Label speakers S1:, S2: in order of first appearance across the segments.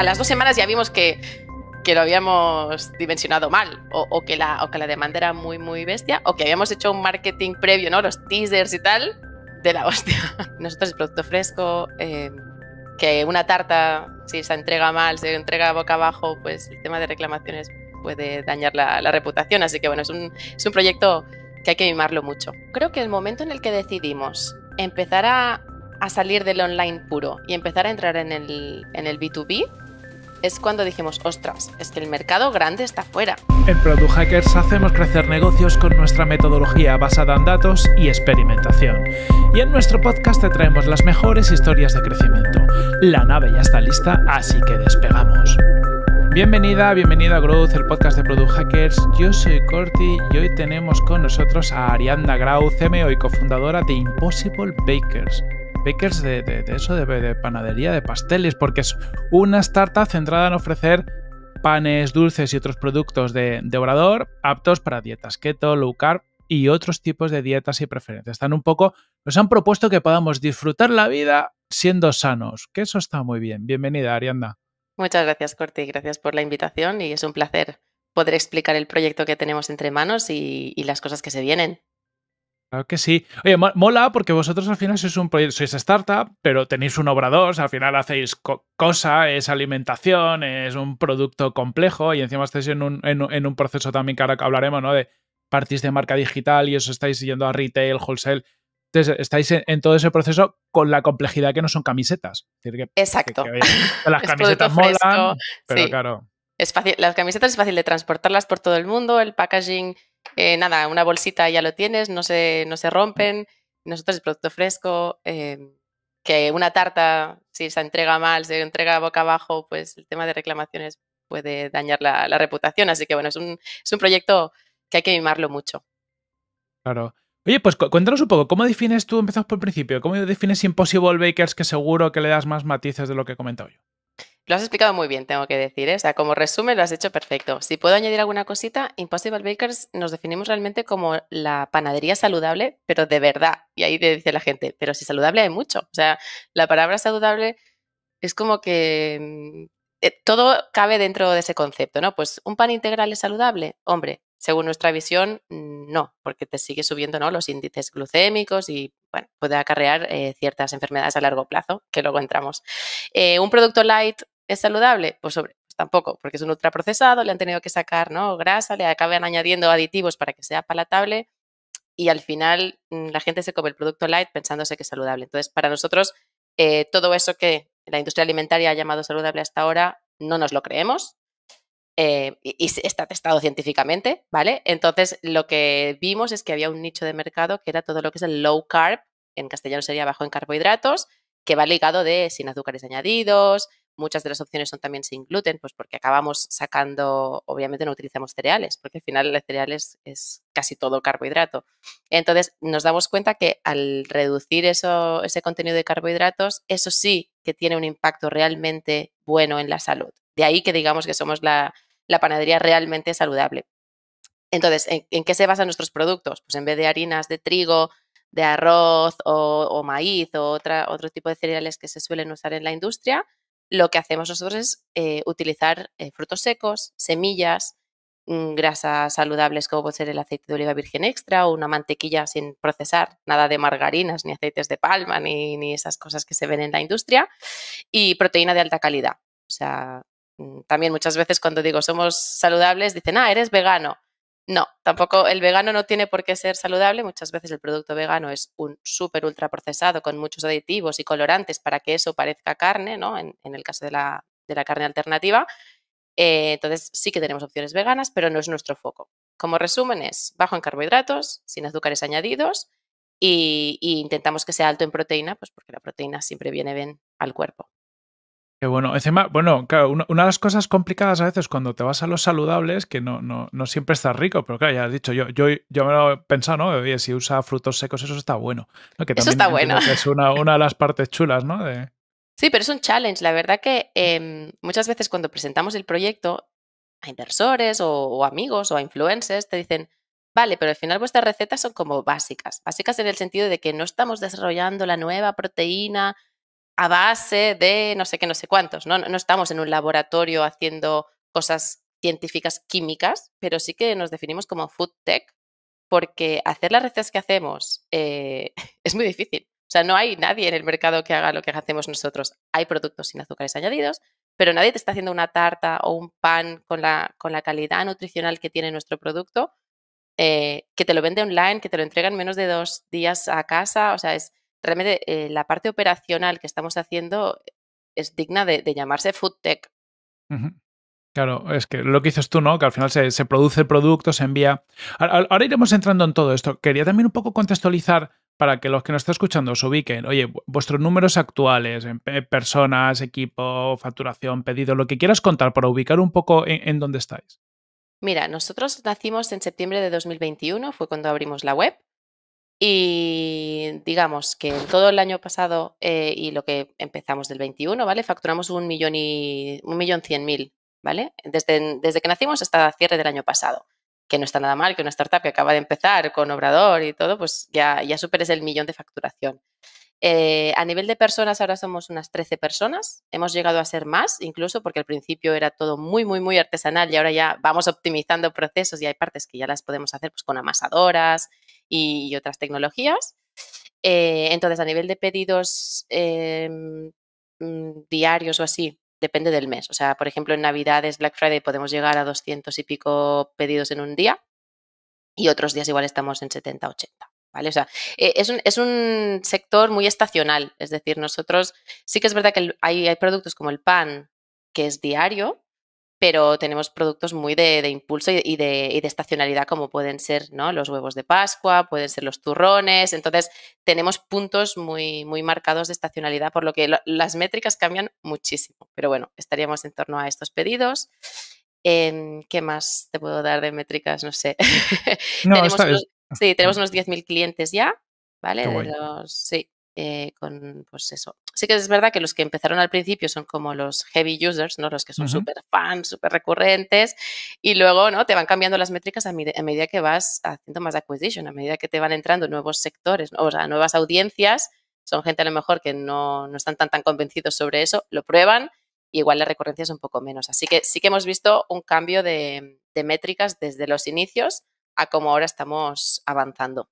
S1: a las dos semanas ya vimos que, que lo habíamos dimensionado mal o, que la, o que la demanda era muy, muy bestia o que habíamos hecho un marketing previo, ¿no? Los teasers y tal, de la hostia. Nosotros el producto fresco, em, que una tarta, si se entrega mal, se entrega boca abajo, pues el tema de reclamaciones puede dañar la, reputación. Así que bueno, es un, es un proyecto que hay que mimarlo mucho. Creo que el momento en el que decidimos empezar a, a salir del online puro y empezar a entrar en el, en el B2B, es cuando dijimos, ostras, es que el mercado grande está fuera.
S2: En Product Hackers hacemos crecer negocios con nuestra metodología basada en datos y experimentación. Y en nuestro podcast te traemos las mejores historias de crecimiento. La nave ya está lista, así que despegamos. Bienvenida, bienvenida a Growth, el podcast de Product Hackers. Yo soy Corti y hoy tenemos con nosotros a Arianda Grau, CMO y cofundadora de Impossible Bakers, bakers de, eso, de, panadería, de pasteles, porque es una startup centrada en ofrecer panes, dulces y otros productos de, orador aptos para dietas keto, low carb y otros tipos de dietas y preferencias. Están un poco, nos han propuesto que podamos disfrutar la vida siendo sanos, que eso está muy bien. Bienvenida, Arianda.
S1: Muchas gracias, Corti. Gracias por la invitación y es un placer poder explicar el proyecto que tenemos entre manos y las cosas que se vienen.
S2: Claro que sí. Oye, mola porque vosotros al final sois un proyecto, sois startup, pero tenéis un obrador, al final hacéis cosa, es alimentación, es un producto complejo y encima estáis en un, en, un proceso también que ahora hablaremos, ¿no? De partís de marca digital y eso estáis yendo a retail, wholesale. Entonces, estáis en, todo ese proceso con la complejidad que no son camisetas. decir, Exacto. las camisetas molan, pero claro.
S1: Es fácil, las camisetas es fácil de transportarlas por todo el mundo, el packaging eh, nada, una bolsita ya lo tienes, no se, no se rompen. Nosotros el producto fresco, em, que una tarta, si se entrega mal, se entrega boca abajo, pues el tema de reclamaciones puede dañar la, reputación. Así que bueno, es un, es un proyecto que hay que mimarlo mucho.
S2: Claro. Oye, pues cuéntanos un poco, ¿cómo defines tú, empezamos por el principio, cómo defines Impossible Bakers que seguro que le das más matices de lo que he comentado yo?
S1: Lo has explicado muy bien, tengo que decir. ¿eh? O sea, como resumen, lo has hecho perfecto. Si puedo añadir alguna cosita, Impossible Bakers nos definimos realmente como la panadería saludable, pero de verdad. Y ahí te dice la gente, pero si saludable hay mucho. O sea, la palabra saludable es como que mm, eh, todo cabe dentro de ese concepto, ¿no? Pues un pan integral es saludable. Hombre, según nuestra visión, mm, no, porque te sigue subiendo ¿no? los índices glucémicos y bueno, puede acarrear eh, ciertas enfermedades a largo plazo, que luego entramos. un producto light ¿Es saludable? Pues sobre, pues tampoco, porque es un ultraprocesado, le han tenido que sacar ¿no? grasa, le acaban añadiendo aditivos para que sea palatable y al final mm, la gente se come el producto light pensándose que es saludable. Entonces, para nosotros, eh, todo eso que la industria alimentaria ha llamado saludable hasta ahora, no nos lo creemos, eh, y, y, está testado científicamente, ¿vale? Entonces, lo que vimos es que había un nicho de mercado que era todo lo que es el low carb, en castellano sería bajo en carbohidratos, que va ligado de sin azúcares añadidos, Muchas de las opciones son también sin gluten, pues porque acabamos sacando, obviamente no utilizamos cereales, porque al final el cereal es, casi todo carbohidrato. Entonces nos damos cuenta que al reducir eso, ese contenido de carbohidratos, eso sí que tiene un impacto realmente bueno en la salud. De ahí que digamos que somos la, panadería realmente saludable. Entonces, ¿en, qué se basan nuestros productos? Pues en vez de harinas de trigo, de arroz o, maíz o otro tipo de cereales que se suelen usar en la industria, lo que hacemos nosotros es eh, utilizar eh, frutos secos, semillas, mm, grasas saludables como puede ser el aceite de oliva virgen extra o una mantequilla sin procesar, nada de margarinas, ni aceites de palma, ni, ni esas cosas que se ven en la industria, y proteína de alta calidad. O sea, mm, también muchas veces cuando digo somos saludables, dicen, ah, eres vegano. No, tampoco el vegano no tiene por qué ser saludable. Muchas veces el producto vegano es un súper ultra procesado con muchos aditivos y colorantes para que eso parezca carne, ¿no? En, el caso de la, carne alternativa. Eh, entonces sí que tenemos opciones veganas, pero no es nuestro foco. Como resumen es bajo en carbohidratos, sin azúcares añadidos y, y intentamos que sea alto en proteína, pues porque la proteína siempre viene bien al
S2: cuerpo. Qué bueno. Encima, bueno, claro, una, de las cosas complicadas a veces cuando te vas a los saludables, que no, siempre estás rico, pero claro, ya has dicho, yo, yo, yo me lo he pensado, ¿no? si usa frutos secos, eso está bueno. eso está bueno. es una, de las partes chulas, ¿no?
S1: Sí, pero es un challenge. La verdad que em, muchas veces cuando presentamos el proyecto a inversores o, o amigos o a influencers, te dicen, Vale, pero al final vuestras recetas son como básicas, básicas en el sentido de que no estamos desarrollando la nueva proteína a base de no sé qué, no sé cuántos, ¿no? No estamos en un laboratorio haciendo cosas científicas químicas, pero sí que nos definimos como food tech porque hacer las recetas que hacemos eh, es muy difícil. O sea, no hay nadie en el mercado que haga lo que hacemos nosotros. Hay productos sin azúcares añadidos, pero nadie te está haciendo una tarta o un pan con la, con la calidad nutricional que tiene nuestro producto, eh, que te lo vende online, que te lo entregan menos de dos días a casa. O sea, es, realmente eh, la parte operacional que estamos haciendo es digna de, llamarse food tech.
S2: Claro, es que lo que dices tú, ¿no? Que al final se, produce el producto, se envía. Ahora, iremos entrando en todo esto. Quería también un poco contextualizar para que los que nos están escuchando os ubiquen. Oye, vuestros números actuales, eh, personas, equipo, facturación, pedido, lo que quieras contar para ubicar un poco en dónde estáis.
S1: Mira, nosotros nacimos en septiembre de 2021, fue cuando abrimos la web. Y digamos que todo el año pasado eh, y lo que empezamos del 21, ¿vale? Facturamos un millón y un millón cien mil, ¿vale? Desde, que nacimos hasta cierre del año pasado. Que no está nada mal, que una startup que acaba de empezar con Obrador y todo, pues ya, ya superes el millón de facturación. Eh, a nivel de personas, ahora somos unas 13 personas. Hemos llegado a ser más, incluso porque al principio era todo muy, muy, muy artesanal y ahora ya vamos optimizando procesos y hay partes que ya las podemos hacer pues, con amasadoras y, otras tecnologías. Eh, entonces, a nivel de pedidos em, mm, diarios o así, depende del mes. O sea, por ejemplo, en Navidades, Black Friday, podemos llegar a 200 y pico pedidos en un día y otros días igual estamos en 70, 80. ¿Vale? O sea, eh, es, un, sector muy estacional. Es decir, nosotros sí que es verdad que hay, hay productos como el pan, que es diario, pero tenemos productos muy de, impulso y, de, estacionalidad, como pueden ser los huevos de Pascua, pueden ser los turrones. Entonces, tenemos puntos muy, marcados de estacionalidad, por lo que las métricas cambian muchísimo. Pero bueno, estaríamos en torno a estos pedidos. Em, ¿Qué más te puedo dar de métricas? No sé. No, tenemos unos, sí, ah, tenemos unos 10.000 clientes ya, ¿vale? sí, eh, con pues eso. Sí que es verdad que los que empezaron al principio son como los heavy users, ¿no? Los que son super súper fans, súper recurrentes y luego, ¿no? Te van cambiando las métricas a, medida que vas haciendo más acquisition, a medida que te van entrando nuevos sectores, o sea, nuevas audiencias. Son gente a lo mejor que no, están tan, tan convencidos sobre eso, lo prueban y igual la recurrencia es un poco menos. Así que sí que hemos visto un cambio de, de métricas desde los inicios a cómo ahora estamos avanzando.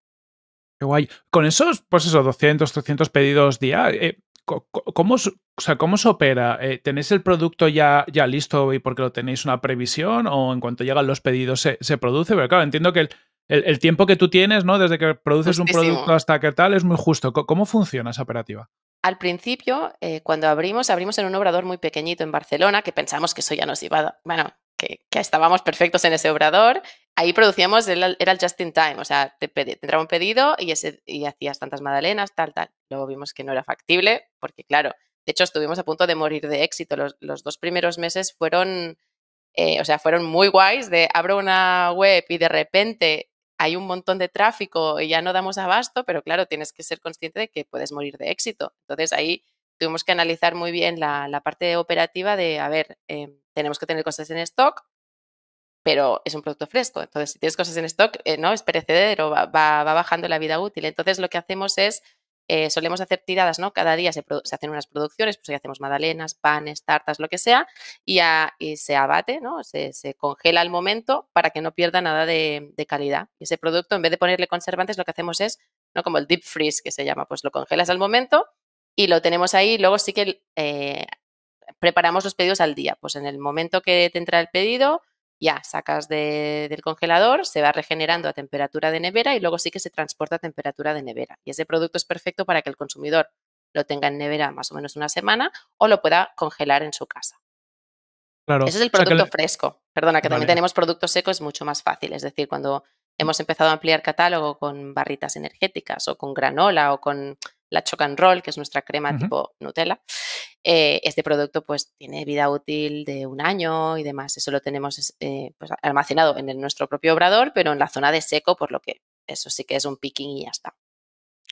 S2: Qué guay. Con esos, pues esos 200, 300 pedidos día. Eh, ¿cómo, sea, ¿cómo se opera? Eh, ¿Tenéis el producto ya, ya listo y porque lo tenéis una previsión o en cuanto llegan los pedidos se, produce? Pero claro, entiendo que el, tiempo que tú tienes, ¿no? Desde que produces un producto hasta que tal, es muy justo. ¿Cómo, funciona esa operativa?
S1: Al principio, eh, cuando abrimos, abrimos en un obrador muy pequeñito en Barcelona, que pensamos que eso ya nos iba, bueno, que, estábamos perfectos en ese obrador ahí producíamos, era el just in time, o sea, te, entraba un pedido y, ese, y hacías tantas magdalenas, tal, tal. Luego vimos que no era factible, porque claro, de hecho estuvimos a punto de morir de éxito. Los, dos primeros meses fueron, eh, o sea, fueron muy guays de abro una web y de repente hay un montón de tráfico y ya no damos abasto, pero claro, tienes que ser consciente de que puedes morir de éxito. Entonces ahí tuvimos que analizar muy bien la, parte operativa de, a ver, em, tenemos que tener cosas en stock, pero es un producto fresco. Entonces, si tienes cosas en stock, eh, no es perecedero, va, va, bajando la vida útil. Entonces, lo que hacemos es, eh, solemos hacer tiradas, ¿no? Cada día se, hacen unas producciones, pues ahí hacemos magdalenas, panes, tartas, lo que sea, y, y se abate, ¿no? Se, congela al momento para que no pierda nada de, calidad. Y ese producto, en vez de ponerle conservantes, lo que hacemos es, ¿no? Como el deep freeze que se llama, pues lo congelas al momento y lo tenemos ahí. Luego sí que eh, preparamos los pedidos al día. Pues en el momento que te entra el pedido, ya sacas del congelador, se va regenerando a temperatura de nevera y luego sí que se transporta a temperatura de nevera. Y ese producto es perfecto para que el consumidor lo tenga en nevera más o menos una semana o lo pueda congelar en su casa.
S2: Claro. Ese es el producto
S1: fresco. Perdona, que también tenemos productos secos es mucho más fácil. Es decir, cuando mm. hemos empezado a ampliar catálogo con barritas energéticas o con granola o con la Choc and Roll, que es nuestra crema tipo Nutella. Eh, este producto pues tiene vida útil de un año y demás. Eso lo tenemos eh, pues, almacenado en nuestro propio obrador, pero en la zona de seco, por lo que eso sí que es un picking y ya está.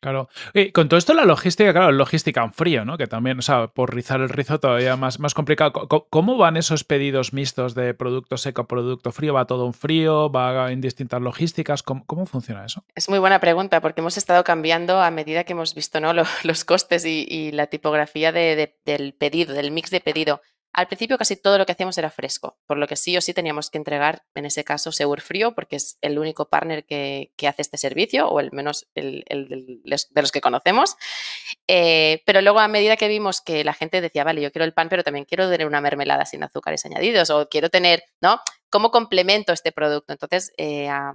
S2: Claro. Y con todo esto la logística, claro, logística en frío, ¿no? Que también, o sea, por rizar el rizo todavía más, más complicado. ¿Cómo van esos pedidos mixtos de producto seco a producto frío? ¿Va todo en frío? ¿Va en distintas logísticas? ¿Cómo, funciona eso?
S1: Es muy buena pregunta porque hemos estado cambiando a medida que hemos visto ¿no? los, costes y, la tipografía del pedido, del mix de pedido. Al principio casi todo lo que hacíamos era fresco, por lo que sí o sí teníamos que entregar, en ese caso, Segur Frío, porque es el único partner que, hace este servicio, o al menos el, de los que conocemos. Eh, pero luego, a medida que vimos que la gente decía, vale, yo quiero el pan, pero también quiero tener una mermelada sin azúcares añadidos, o quiero tener, ¿no? ¿Cómo complemento este producto? Entonces, eh, a,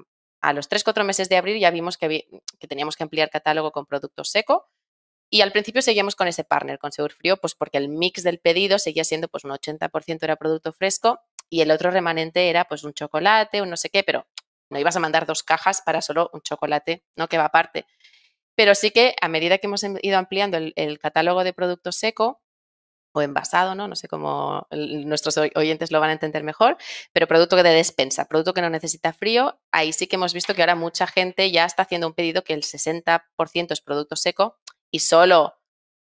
S1: los 3-4 meses de abril ya vimos que, que teníamos que ampliar catálogo con productos seco y al principio seguíamos con ese partner, con Frío, pues porque el mix del pedido seguía siendo pues un 80% era producto fresco y el otro remanente era pues un chocolate, un no sé qué, pero no ibas a mandar dos cajas para solo un chocolate, ¿no? Que va aparte. Pero sí que a medida que hemos em, ido ampliando el, el catálogo de producto seco o envasado, ¿no? No sé cómo nuestros oyentes lo van a entender mejor, pero producto de despensa, producto que no necesita frío, ahí sí que hemos visto que ahora mucha gente ya está haciendo un pedido que el 60% es producto seco y solo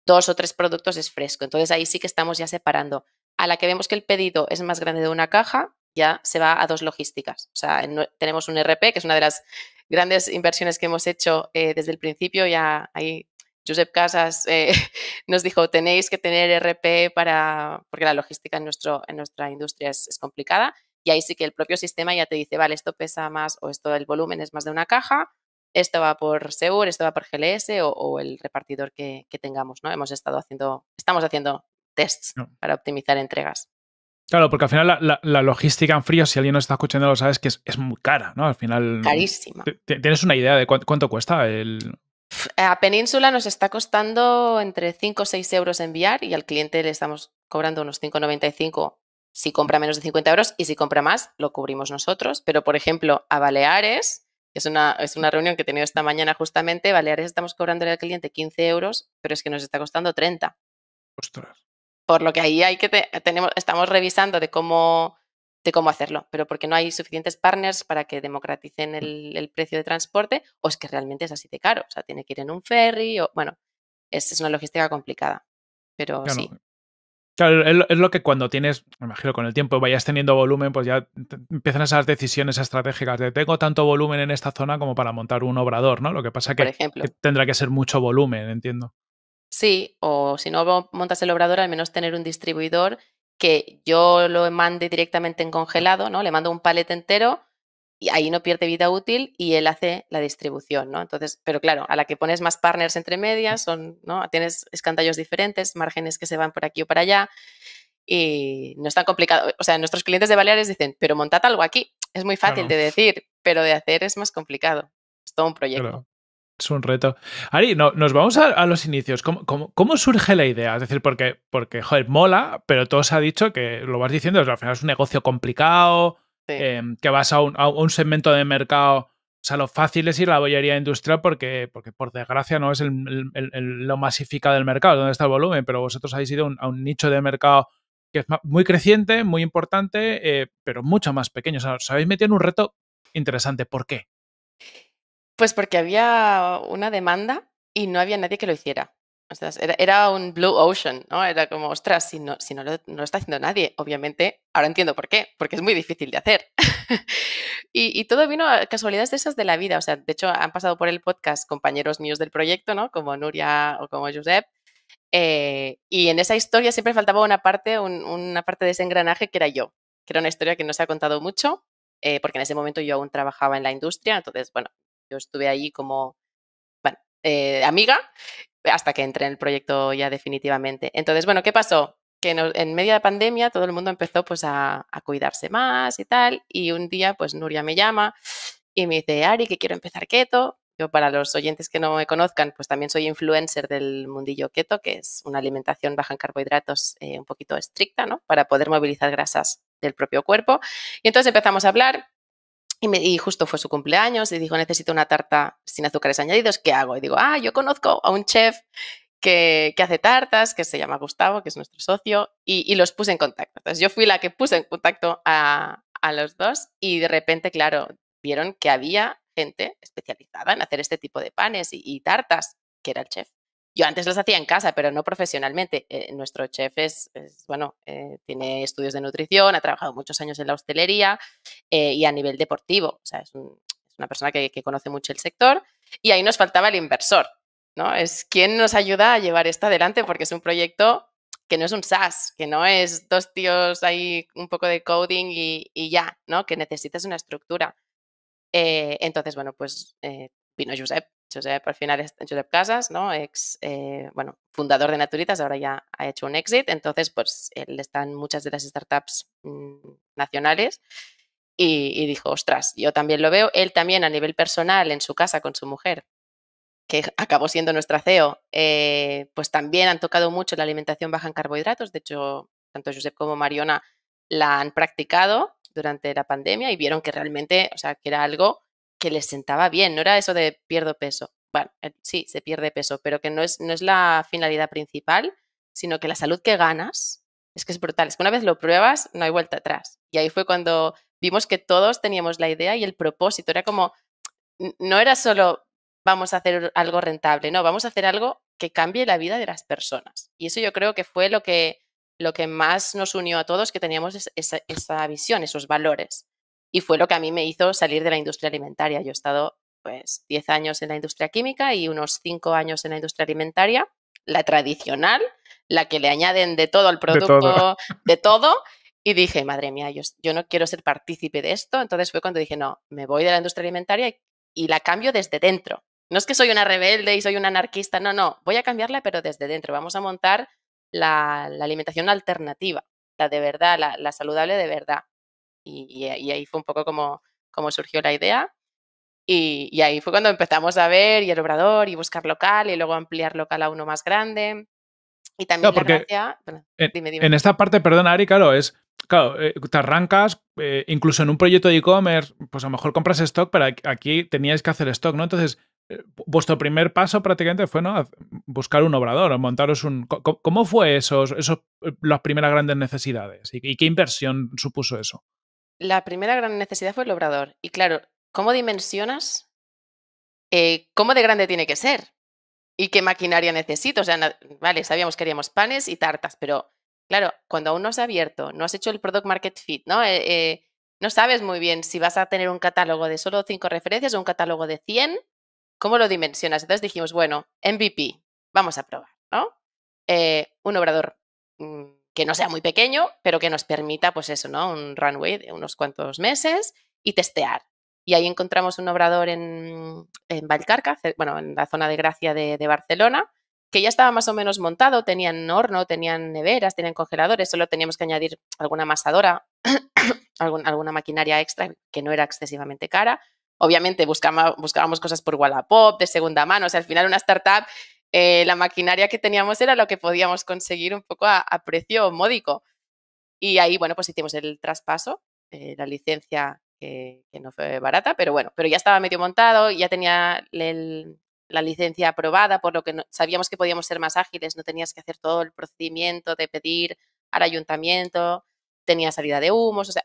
S1: dos o tres productos es fresco. Entonces ahí sí que estamos ya separando. A la que vemos que el pedido es más grande de una caja, ya se va a dos logísticas. O sea, tenemos un RP, que es una de las grandes inversiones que hemos hecho eh, desde el principio. Ya ahí Josep Casas eh, nos dijo, tenéis que tener RP para, porque la logística en, nuestro, en nuestra industria es, es complicada. Y ahí sí que el propio sistema ya te dice, vale, esto pesa más o esto, el volumen es más de una caja, esto va por Seur, esto va por GLS o, el repartidor que, tengamos, ¿no? Hemos estado haciendo, estamos haciendo tests para optimizar entregas.
S2: Claro, porque al final la, logística en frío, si alguien nos está escuchando, lo sabes que es, muy cara, ¿no? Al final. Carísima. ¿Tienes una idea de cuánto cuesta el.?
S1: A Península nos está costando entre 5 o 6 euros enviar y al cliente le estamos cobrando unos 5,95 si compra menos de 50 euros y si compra más, lo cubrimos nosotros. Pero, por ejemplo, a Baleares es una, es una reunión que he tenido esta mañana justamente. Baleares estamos cobrando al cliente 15 euros, pero es que nos está costando 30. Ostras. Por lo que ahí hay que tenemos, estamos revisando de cómo, de cómo hacerlo, pero porque no hay suficientes partners para que democraticen mm. el, precio de transporte, o es que realmente es así de caro. O sea, tiene que ir en un ferry, o bueno, es, es una logística complicada. Pero sí
S2: es lo que cuando tienes, me imagino, con el tiempo vayas teniendo volumen, pues ya empiezan esas decisiones estratégicas de tengo tanto volumen en esta zona como para montar un obrador, ¿no? Lo que pasa que, que tendrá que ser mucho volumen, entiendo.
S1: Sí, o si no montas el obrador, al menos tener un distribuidor que yo lo mande directamente en congelado, ¿no? Le mando un palet entero, y ahí no pierde vida útil y él hace la distribución, ¿no? Entonces, pero claro, a la que pones más partners entre medias, son, ¿no? Tienes escantallos diferentes, márgenes que se van por aquí o para allá y no es tan complicado. O sea, nuestros clientes de Baleares dicen, pero montad algo aquí. Es muy fácil de decir, pero de hacer es más complicado. Es todo un proyecto.
S2: Es un reto. Ari, no, nos vamos a, los inicios. ¿Cómo, ¿Cómo, surge la idea? Es decir, porque, joder, mola, pero todos se ha dicho que lo vas diciendo, al final es un negocio complicado, Em, que vas a un, segmento de mercado. O sea, lo fácil es ir a la bollería industrial porque, porque por desgracia, no es lo masificado del mercado, donde está el volumen, pero vosotros habéis ido a un nicho de mercado que es muy creciente, muy importante, eh, pero mucho más pequeño. O sea, os habéis metido en un reto interesante. ¿Por qué? Pues
S1: porque había una demanda y no había nadie que lo hiciera era, un blue ocean, ¿no? Era como, ostras, si no, si no, lo, está haciendo nadie, obviamente, ahora entiendo por qué, porque es muy difícil de hacer. y, todo vino a casualidades de esas de la vida. O sea, de hecho, han pasado por el podcast compañeros míos del proyecto, ¿no? Como Nuria o como Josep. Eh, y en esa historia siempre faltaba una parte, una parte de ese engranaje que era yo, que era una historia que no se ha contado mucho, eh, porque en ese momento yo aún trabajaba en la industria, entonces, bueno, yo estuve ahí como, bueno, eh, amiga hasta que entré en el proyecto ya definitivamente. Entonces, bueno, ¿qué pasó? Que en media de pandemia todo el mundo empezó pues a, cuidarse más y tal, y un día pues Nuria me llama y me dice, Ari, que quiero empezar keto. Yo para los oyentes que no me conozcan, pues también soy influencer del mundillo keto, que es una alimentación baja en carbohidratos eh, un poquito estricta, ¿no? Para poder movilizar grasas del propio cuerpo. Y entonces empezamos a hablar y, justo fue su cumpleaños y dijo, necesito una tarta sin azúcares añadidos, ¿qué hago? Y digo, ah, yo conozco a un chef que, que hace tartas, que se llama Gustavo, que es nuestro socio, y, los puse en contacto. Entonces yo fui la que puse en contacto a, a los dos y de repente, claro, vieron que había gente especializada en hacer este tipo de panes y, y tartas, que era el chef. Yo antes los hacía en casa, pero no profesionalmente. Eh, nuestro chef es, bueno, eh, tiene estudios de nutrición, ha trabajado muchos años en la hostelería eh, y a nivel deportivo. es, una persona que, conoce mucho el sector. Y ahí nos faltaba el inversor, ¿no? Es quien nos ayuda a llevar esto adelante porque es un proyecto que no es un SaaS, que no es dos tíos ahí un poco de coding y, ya, ¿no? Que necesitas una estructura. entonces, bueno, pues vino Josep por al final es Josep Casas, ¿no? Ex, eh, bueno, fundador de Naturitas, ahora ya ha hecho un exit, entonces pues él está muchas de las startups mm, nacionales y, dijo, ostras, yo también lo veo, él también a nivel personal en su casa con su mujer, que acabó siendo nuestra CEO, eh, pues también han tocado mucho la alimentación baja en carbohidratos, de hecho, tanto Josep como Mariona la han practicado durante la pandemia y vieron que realmente, o sea, que era algo que les sentaba bien, no era eso de pierdo peso. Bueno, eh, sí, se pierde peso, pero que no es, no es la finalidad principal, sino que la salud que ganas es que es brutal. Es que una vez lo pruebas, no hay vuelta atrás. Y ahí fue cuando vimos que todos teníamos la idea y el propósito. Era como, no era solo vamos a hacer algo rentable, no, vamos a hacer algo que cambie la vida de las personas. Y eso yo creo que fue lo que, lo que más nos unió a todos, que teníamos esa visión, esos valores y fue lo que a mí me hizo salir de la industria alimentaria. Yo he estado pues 10 años en la industria química y unos 5 años en la industria alimentaria, la tradicional, la que le añaden de todo al producto, de todo. y dije, madre mía, yo, no quiero ser partícipe de esto. Entonces fue cuando dije, no, me voy de la industria alimentaria y, la cambio desde dentro. No es que soy una rebelde y soy una anarquista, no, no, voy a cambiarla, pero desde dentro. Vamos a montar la, alimentación alternativa, la de verdad, la saludable de verdad y, ahí fue un poco como, como surgió la idea. Y, ahí fue cuando empezamos a ver y el obrador y buscar local y luego ampliar local a uno más grande. Y también
S2: en, esta parte, perdona, Ari, claro, es. Claro, eh, te arrancas, eh, incluso en un proyecto de e-commerce, pues a lo mejor compras stock, pero aquí teníais que hacer stock, ¿no? Entonces, eh, vuestro primer paso prácticamente fue, ¿no? Buscar un obrador, montaros un. ¿Cómo, fue eso, eso, las primeras grandes necesidades? ¿Y qué inversión supuso eso?
S1: la primera gran necesidad fue el obrador. Y claro, ¿cómo dimensionas? Eh, ¿Cómo de grande tiene que ser? ¿Y qué maquinaria necesito? O sea, vale, sabíamos que haríamos panes y tartas, pero claro, cuando aún no has abierto, no has hecho el product market fit, ¿no? Eh, eh, no sabes muy bien si vas a tener un catálogo de solo cinco referencias o un catálogo de 100, ¿cómo lo dimensionas? Entonces dijimos, bueno, MVP, vamos a probar, ¿no? un obrador mm, que no sea muy pequeño, pero que nos permita, pues eso, ¿no? Un runway de unos cuantos meses y testear. Y ahí encontramos un obrador en, en bueno, en la zona de Gracia de, Barcelona, que ya estaba más o menos montado, tenían horno, tenían neveras, tenían congeladores, solo teníamos que añadir alguna amasadora, alguna, alguna maquinaria extra que no era excesivamente cara. Obviamente buscábamos, buscábamos cosas por Wallapop, de segunda mano, o sea, al final una startup eh, la maquinaria que teníamos era lo que podíamos conseguir un poco a, precio módico. Y ahí, bueno, pues hicimos el traspaso, eh, la licencia que, no fue barata, pero bueno, pero ya estaba medio montado, ya tenía la licencia aprobada, por lo que sabíamos que podíamos ser más ágiles, no tenías que hacer todo el procedimiento de pedir al ayuntamiento, tenía salida de humos, o sea,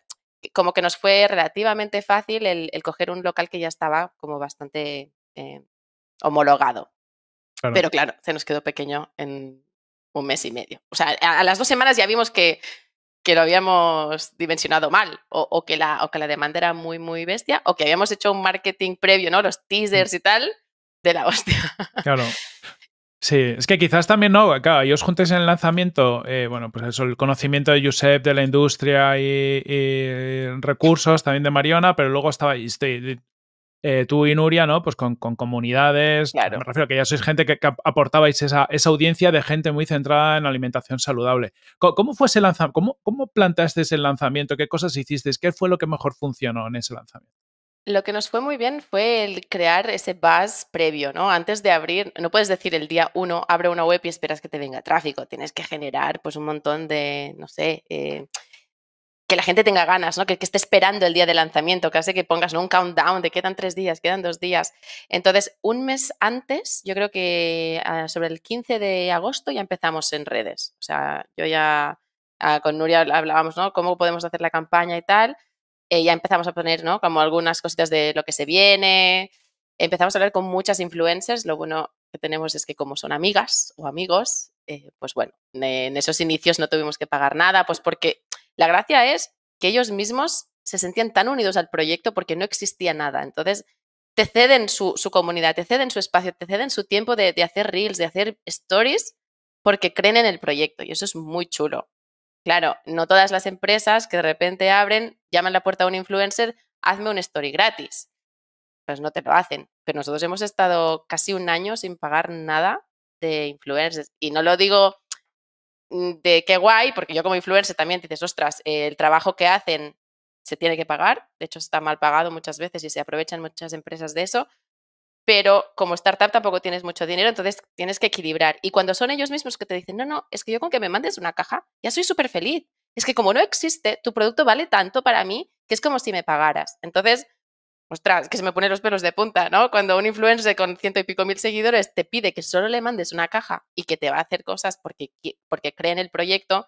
S1: como que nos fue relativamente fácil el, coger un local que ya estaba como bastante eh, homologado. Pero claro, se nos quedó pequeño en un mes y medio. O sea, a, las dos semanas ya vimos que, que lo habíamos dimensionado mal o, que la, o que la demanda era muy, muy bestia o que habíamos hecho un marketing previo, ¿no? Los mm. teasers y tal, de la hostia.
S2: Claro. Sí, es que quizás también no, claro, y os juntéis en el lanzamiento, eh, bueno, pues eso, el conocimiento de Josep, de la industria y, eh, recursos, también de Mariona, pero luego estaba, este, eh, tú y Nuria, ¿no? Pues con, comunidades. Me refiero a que ya sois gente que, aportabais esa, esa, audiencia de gente muy centrada en alimentación saludable. ¿Cómo, fue ese lanzamiento? ¿Cómo, ¿Cómo plantasteis lanzamiento? ¿Qué cosas hicisteis? ¿Qué fue lo que mejor funcionó en ese lanzamiento?
S1: Lo que nos fue muy bien fue el crear ese buzz previo, ¿no? Antes de abrir, no puedes decir el día uno, abre una web y esperas que te venga tráfico, tienes que generar pues un montón de, no sé, eh, que la gente tenga ganas, ¿no? Que, esté esperando el día de lanzamiento, que hace que pongas un countdown de quedan tres días, quedan dos días. Entonces, un mes antes, yo creo que ah, sobre el 15 de agosto ya empezamos en redes. O sea, yo ya ah, con Nuria hablábamos, ¿no? Cómo podemos hacer la campaña y tal. Eh, ya empezamos a poner, ¿no? Como algunas cositas de lo que se viene. Empezamos a hablar con muchas influencers. Lo bueno que tenemos es que como son amigas o amigos, eh, pues bueno, en esos inicios no tuvimos que pagar nada, pues porque la gracia es que ellos mismos se sentían tan unidos al proyecto porque no existía nada. Entonces, te ceden su, comunidad, te ceden su espacio, te ceden su tiempo de hacer reels, de hacer stories, porque creen en el proyecto y eso es muy chulo. Claro, no todas las empresas que de repente abren, llaman la puerta a un influencer, hazme un story gratis. Pues no te lo hacen. Pero nosotros hemos estado casi un año sin pagar nada de influencers. Y no lo digo Mm, de qué guay, porque yo como influencer también dices, ostras, el trabajo que hacen se tiene que pagar, de hecho está mal pagado muchas veces y se aprovechan muchas empresas de eso, pero como startup tampoco tienes mucho dinero, entonces tienes que equilibrar. Y cuando son ellos mismos que te dicen, no, no, es que yo con que me mandes una caja, ya soy súper feliz. Es que como no existe, tu producto vale tanto para mí que es como si me pagaras. Entonces, Ostras, que se me ponen los pelos de punta, ¿no? Cuando un influencer con ciento y pico mil seguidores te pide que solo le mandes una caja y que te va a hacer cosas porque, cree en el proyecto,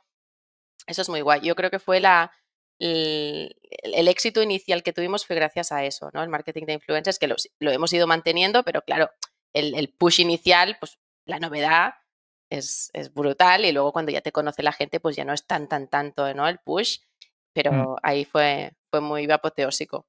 S1: eso es muy guay. Yo creo que fue la, el, éxito inicial que tuvimos fue gracias a eso, ¿no? El marketing de influencers, que lo, hemos ido manteniendo, pero claro, el, push inicial, pues la novedad es, brutal y luego cuando ya te conoce la gente, pues ya no es tan, tan, tanto, ¿no? El push, pero mm. ahí fue, fue muy apoteósico.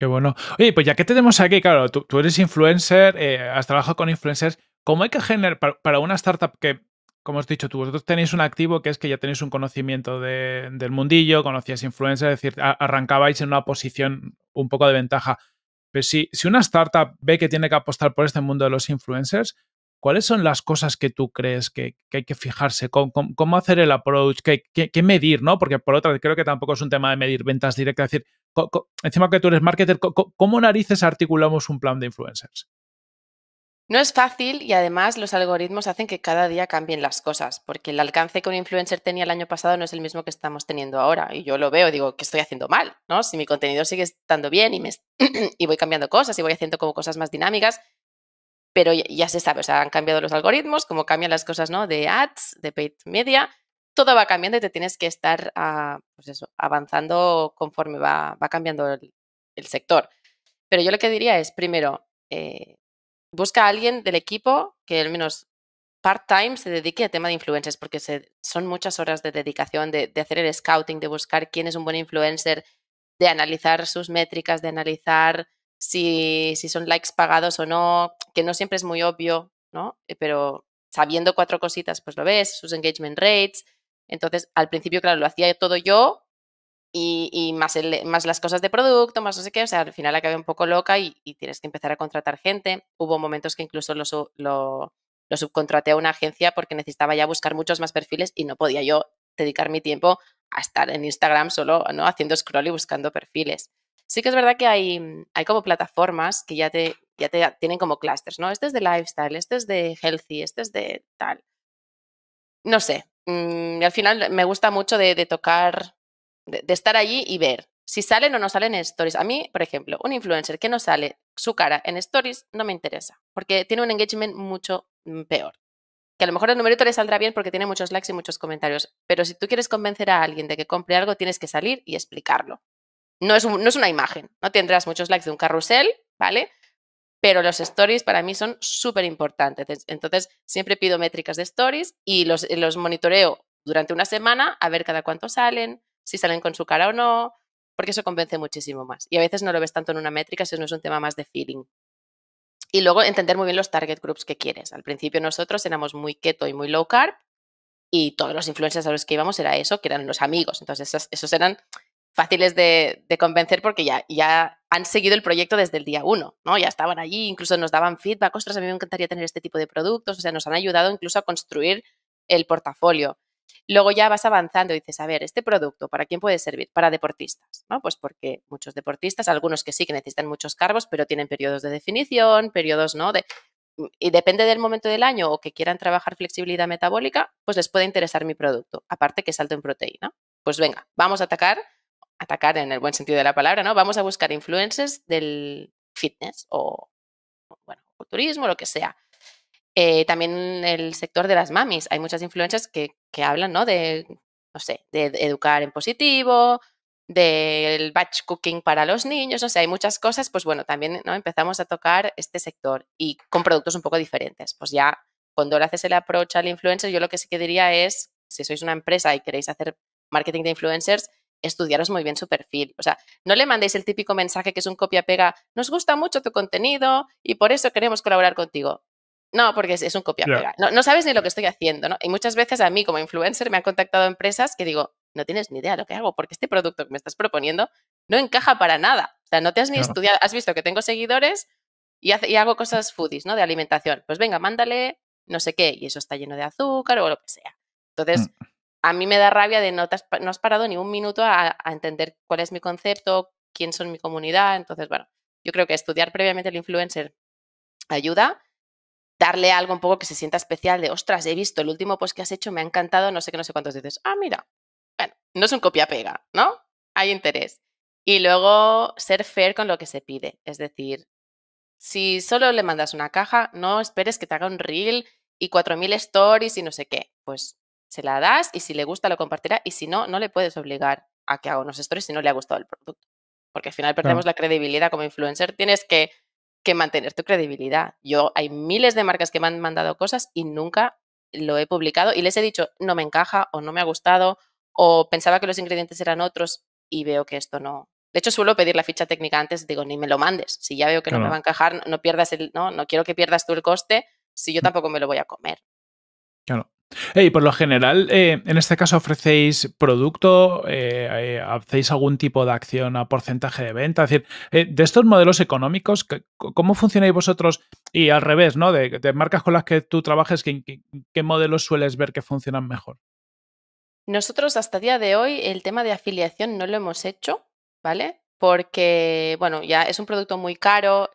S2: Qué bueno. Oye, pues ya que tenemos aquí, claro, tú, eres influencer, eh, has trabajado con influencers. ¿Cómo hay que generar para, una startup que, como os he dicho tú, vosotros tenéis un activo que es que ya tenéis un conocimiento del mundillo, conocías influencers, es decir, arrancabais en una posición un poco de ventaja. Pero si, si una startup ve que tiene que apostar por este mundo de los influencers, ¿cuáles son las cosas que tú crees que, hay que fijarse? ¿Cómo, cómo, hacer el approach? ¿Qué, medir? ¿no? Porque por otra, creo que tampoco es un tema de medir ventas directas. decir, encima que tú eres marketer, ¿cómo narices articulamos un plan de influencers?
S1: No es fácil y además los algoritmos hacen que cada día cambien las cosas, porque el alcance que un influencer tenía el año pasado no es el mismo que estamos teniendo ahora. Y yo lo veo, digo, que estoy haciendo mal? ¿no? Si mi contenido sigue estando bien y, me, y voy cambiando cosas y voy haciendo como cosas más dinámicas, pero ya, se sabe, o sea, han cambiado los algoritmos, como cambian las cosas, ¿no? De ads, de paid media, todo va cambiando y te tienes que estar ah, pues avanzando conforme va, cambiando el, sector. Pero yo lo que diría es, primero, eh, busca a alguien del equipo que al menos part-time se dedique al tema de influencers, porque son muchas horas de dedicación, de, de, hacer el scouting, de buscar quién es un buen influencer, de analizar sus métricas, de analizar si, si son likes pagados o no, que no siempre es muy obvio, eh, Pero sabiendo cuatro cositas, pues lo ves, sus engagement rates. Entonces, al principio, claro, lo hacía todo yo y, más, las cosas de producto, más no sé qué. O sea, al final acabé un poco loca y, tienes que empezar a contratar gente. Hubo momentos que incluso lo, subcontraté a una agencia porque necesitaba ya buscar muchos más perfiles y no podía yo dedicar mi tiempo a estar en Instagram solo, ¿no? Haciendo scroll y buscando perfiles. Sí que es verdad que hay, mm, hay como plataformas que ya te, ya te tienen como clusters, ¿no? Este es de lifestyle, este es de healthy, este es de tal. No sé. Mm, al final me gusta mucho de, tocar, de, de, estar allí y ver si salen o no salen en stories. A mí, por ejemplo, un influencer que no sale su cara en stories no me interesa porque tiene un engagement mucho mm, peor. Que a lo mejor el numerito le saldrá bien porque tiene muchos likes y muchos comentarios. Pero si tú quieres convencer a alguien de que compre algo, tienes que salir y explicarlo. No es, una imagen, no tendrás muchos likes de un carrusel, ¿vale? Pero los stories para mí son súper importantes. Entonces, siempre pido métricas de stories y los, eh, los monitoreo durante una semana a ver cada cuánto salen, si salen con su cara o no, porque eso convence muchísimo más. Y a veces no lo ves tanto en una métrica, si no es un tema más de feeling. Y luego entender muy bien los target groups que quieres. Al principio nosotros éramos muy keto y muy low carb y todos los influencers a los que íbamos era eso, que eran los amigos. Entonces esos eran fáciles de, convencer porque ya, ya han seguido el proyecto desde el día uno, ¿no? Ya estaban allí, incluso nos daban feedback, ostras, a mí me encantaría tener este tipo de productos, o sea, nos han ayudado incluso a construir el portafolio. Luego ya vas avanzando y dices, a ver, este producto, ¿para quién puede servir? Para deportistas, ¿no? Pues porque muchos deportistas, algunos que sí que necesitan muchos cargos, pero tienen periodos de definición, periodos, ¿no? De, y depende del momento del año o que quieran trabajar flexibilidad metabólica, pues les puede interesar mi producto, aparte que salto en proteína. Pues venga, vamos a atacar atacar en el buen sentido de la palabra, ¿no? Vamos a buscar influencers del fitness o, bueno, culturismo, lo que sea. Eh, también el sector de las mamis. Hay muchas influencers que, que hablan, ¿no? De, no sé, de, educar en positivo, del batch cooking para los niños, no sé, hay muchas cosas, pues bueno, también ¿no? empezamos a tocar este sector y con productos un poco diferentes. Pues ya cuando le haces el approach al influencer, yo lo que sí que diría es, si sois una empresa y queréis hacer marketing de influencers, estudiaros muy bien su perfil. O sea, no le mandéis el típico mensaje que es un copia-pega, nos gusta mucho tu contenido y por eso queremos colaborar contigo. No, porque es, un copia-pega. No, sabes ni lo que estoy haciendo, ¿no? Y muchas veces a mí como influencer me han contactado empresas que digo, no tienes ni idea de lo que hago porque este producto que me estás proponiendo no encaja para nada. O sea, no te has ni estudiado, has visto que tengo seguidores y, hago cosas foodies, ¿no? De alimentación. Pues venga, mándale no sé qué y eso está lleno de azúcar o lo que sea. Mm. Entonces, a mí me da rabia de no, has, no has parado ni un minuto a, entender cuál es mi concepto, quién son mi comunidad. Entonces, bueno, yo creo que estudiar previamente el influencer ayuda. Darle algo un poco que se sienta especial de, ostras, he visto el último post que has hecho, me ha encantado, no sé qué, no sé cuántos dices. Ah, mira, bueno, no es un copia-pega, ¿no? Hay interés. Y luego ser fair con lo que se pide. Es decir, si solo le mandas una caja, no esperes que te haga un reel y 4.000 stories y no sé qué. Pues se la das y si le gusta lo compartirá y si no, no le puedes obligar a que haga unos stories si no le ha gustado el producto. Porque al final perdemos la credibilidad como influencer. Tienes que, que mantener tu credibilidad. Yo hay miles de marcas que me han mandado cosas y nunca lo he publicado y les he dicho no me encaja o no me ha gustado o pensaba que los ingredientes eran otros y veo que esto no. De hecho, suelo pedir la ficha técnica antes, digo, ni me lo mandes. Si ya veo que no, no me va a encajar, no pierdas el, no, no quiero que pierdas tú el coste si yo mm. tampoco me lo voy a comer.
S2: Claro. Y por lo general, eh, en este caso ofrecéis producto, eh, eh, hacéis algún tipo de acción a porcentaje de venta. Es decir, de estos modelos económicos, ¿cómo funcionáis vosotros? Y al revés, ¿no? De, marcas con las que tú trabajes, ¿qué, modelos sueles ver que funcionan mejor?
S1: Nosotros hasta día de hoy el tema de afiliación no lo hemos hecho, ¿vale? Porque, bueno, ya es un producto muy caro,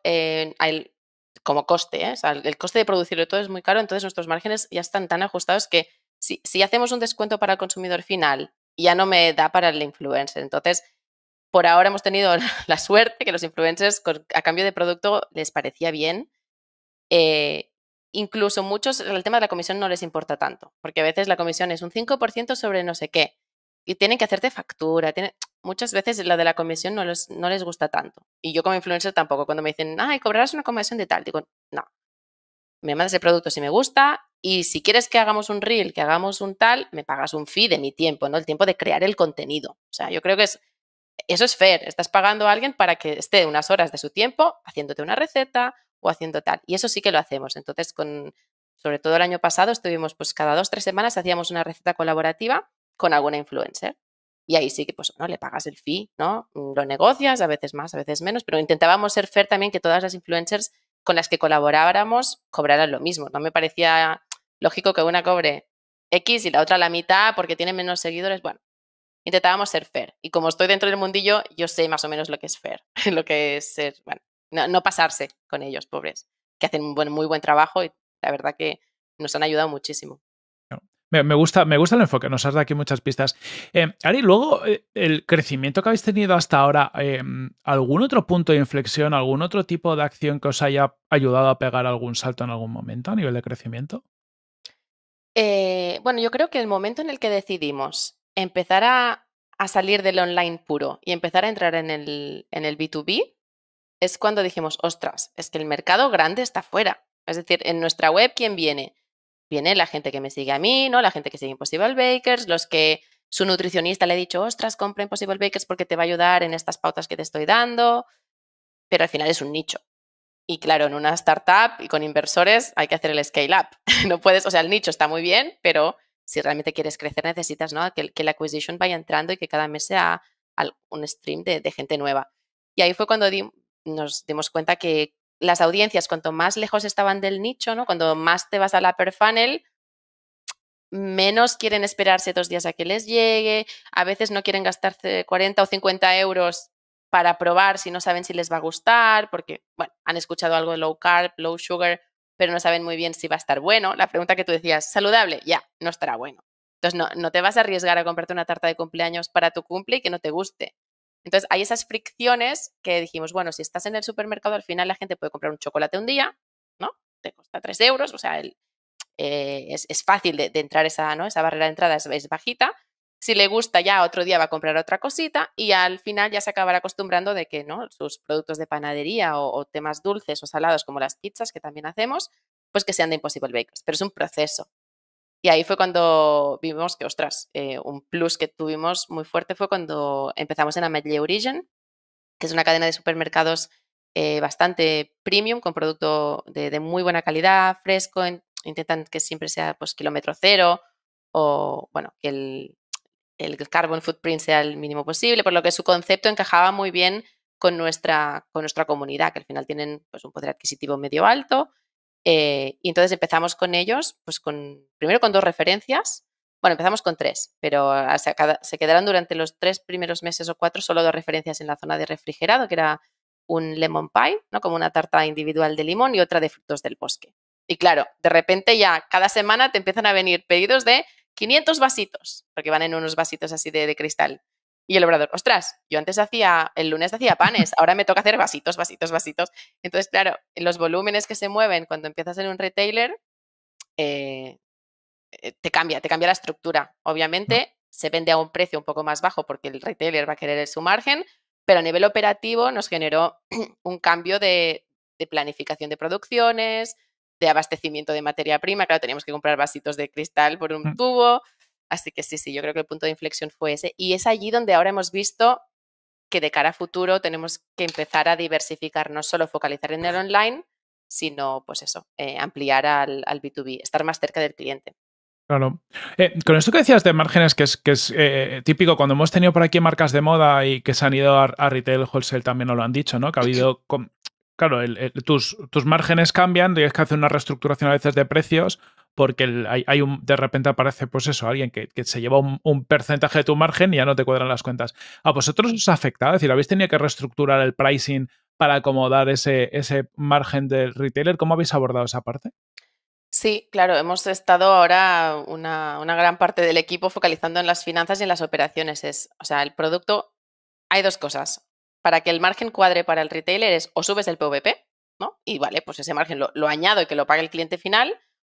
S1: como coste. ¿eh? O sea, el coste de producirlo todo es muy caro, entonces nuestros márgenes ya están tan ajustados que si, hacemos un descuento para el consumidor final, ya no me da para el influencer. Entonces, por ahora hemos tenido la suerte que los influencers a cambio de producto les parecía bien. Eh, incluso muchos, el tema de la comisión no les importa tanto, porque a veces la comisión es un 5% sobre no sé qué y tienen que hacerte factura. Tienen, muchas veces la de la comisión no les, no les gusta tanto. Y yo como influencer tampoco. Cuando me dicen, ay, cobrarás una comisión de tal, digo, no. Me mandas el producto si me gusta y si quieres que hagamos un reel, que hagamos un tal, me pagas un fee de mi tiempo, ¿no? El tiempo de crear el contenido. O sea, yo creo que es, eso es fair. Estás pagando a alguien para que esté unas horas de su tiempo haciéndote una receta o haciendo tal. Y eso sí que lo hacemos. Entonces, con, sobre todo el año pasado, estuvimos pues cada dos, tres semanas hacíamos una receta colaborativa con alguna influencer y ahí sí que pues no le pagas el fee, ¿no? Mm, lo negocias, a veces más, a veces menos, pero intentábamos ser fair también que todas las influencers con las que colaboráramos cobraran lo mismo. No me parecía lógico que una cobre X y la otra la mitad porque tiene menos seguidores. Bueno, intentábamos ser fair. Y como estoy dentro del mundillo, yo sé más o menos lo que es fair, lo que es ser, bueno, no, no pasarse con ellos, pobres, que hacen un buen, muy buen trabajo y la verdad que nos han ayudado muchísimo.
S2: Me, gusta, me gusta el enfoque, nos has dado aquí muchas pistas. Eh, Ari, luego, eh, el crecimiento que habéis tenido hasta ahora, em, ¿algún otro punto de inflexión, algún otro tipo de acción que os haya ayudado a pegar algún salto en algún momento a nivel de crecimiento?
S1: Eh, bueno, yo creo que el momento en el que decidimos empezar a, salir del online puro y empezar a entrar en el, en el B2B, es cuando dijimos, ostras, es que el mercado grande está fuera. Es decir, en nuestra web, ¿quién viene? viene la gente que me sigue a mí, ¿no? La gente que sigue Impossible Bakers, los que su nutricionista le ha dicho, ostras, compra Impossible Bakers porque te va a ayudar en estas pautas que te estoy dando, pero al final es un nicho. Y claro, en una startup y con inversores hay que hacer el scale up. no puedes, o sea, el nicho está muy bien, pero si realmente quieres crecer necesitas ¿no? que, la acquisition vaya entrando y que cada mes sea un stream de, gente nueva. Y ahí fue cuando nos dimos cuenta que las audiencias, cuanto más lejos estaban del nicho, ¿no? Cuando más te vas al upper funnel, menos quieren esperarse dos días a que les llegue, a veces no quieren gastarse 40 o 50 euros para probar si no saben si les va a gustar, porque, bueno, han escuchado algo de low carb, low sugar, pero no saben muy bien si va a estar bueno. La pregunta que tú decías, ¿saludable? Ya, no estará bueno. Entonces, no, no te vas a arriesgar a comprarte una tarta de cumpleaños para tu cumple y que no te guste. Entonces, hay esas fricciones que dijimos, bueno, si estás en el supermercado, al final la gente puede comprar un chocolate un día, ¿no? Te cuesta 3 euros, o sea, eh, es, fácil de, entrar esa, ¿no? Esa barrera de entrada es, bajita. Si le gusta, ya otro día va a comprar otra cosita y al final ya se acabará acostumbrando de que, ¿no? Sus productos de panadería o, o temas dulces o salados como las pizzas que también hacemos, pues que sean de Impossible Bakers. Pero es un proceso. Y ahí fue cuando vimos que, ostras, eh, un plus que tuvimos muy fuerte fue cuando empezamos en Amelie Origin, que es una cadena de supermercados eh, bastante premium, con producto de, muy buena calidad, fresco, intentan que siempre sea pues kilómetro cero o, bueno, que el, el carbon footprint sea el mínimo posible, por lo que su concepto encajaba muy bien con nuestra, con nuestra comunidad, que al final tienen pues, un poder adquisitivo medio alto eh, y entonces empezamos con ellos, pues con, primero con dos referencias, bueno, empezamos con tres, pero se, quedaron durante los tres primeros meses o cuatro solo dos referencias en la zona de refrigerado, que era un lemon pie, ¿no? como una tarta individual de limón y otra de frutos del bosque. Y claro, de repente ya cada semana te empiezan a venir pedidos de 500 vasitos, porque van en unos vasitos así de cristal. Y el obrador, ostras, yo antes hacía, el lunes hacía panes, ahora me toca hacer vasitos, vasitos, vasitos. Entonces, claro, los volúmenes que se mueven cuando empiezas en un retailer, eh, eh, te cambia, te cambia la estructura. Mm. Obviamente, se vende a un precio un poco más bajo porque el retailer va a querer su margen, pero a nivel operativo nos generó un cambio de, de planificación de producciones, de abastecimiento de materia prima. Claro, teníamos que comprar vasitos de cristal por un mm. tubo. Así que sí, sí, yo creo que el punto de inflexión fue ese. Y es allí donde ahora hemos visto que de cara a futuro tenemos que empezar a diversificar, no solo focalizar en el online, sino pues eso, eh, ampliar al, B2B, estar más cerca del cliente.
S2: Claro. Eh, con esto que decías de márgenes, que es, que es eh, típico cuando hemos tenido por aquí marcas de moda y que se han ido a, retail, wholesale también nos lo han dicho, ¿no? Que ha habido. claro, tus, tus, márgenes cambian, tienes que hacer una reestructuración a veces de precios porque hay, un, de repente aparece, pues eso, alguien que, se lleva un, porcentaje de tu margen y ya no te cuadran las cuentas. ¿A vosotros os ha afectado? Es decir, ¿habéis tenido que reestructurar el pricing para acomodar ese, ese margen del retailer? ¿Cómo habéis abordado esa parte?
S1: Sí, claro, hemos estado ahora una, gran parte del equipo focalizando en las finanzas y en las operaciones. Es, o sea, el producto, hay dos cosas. Para que el margen cuadre para el retailer es o subes el PVP, ¿no? Y vale, pues ese margen lo, lo añado y que lo pague el cliente final,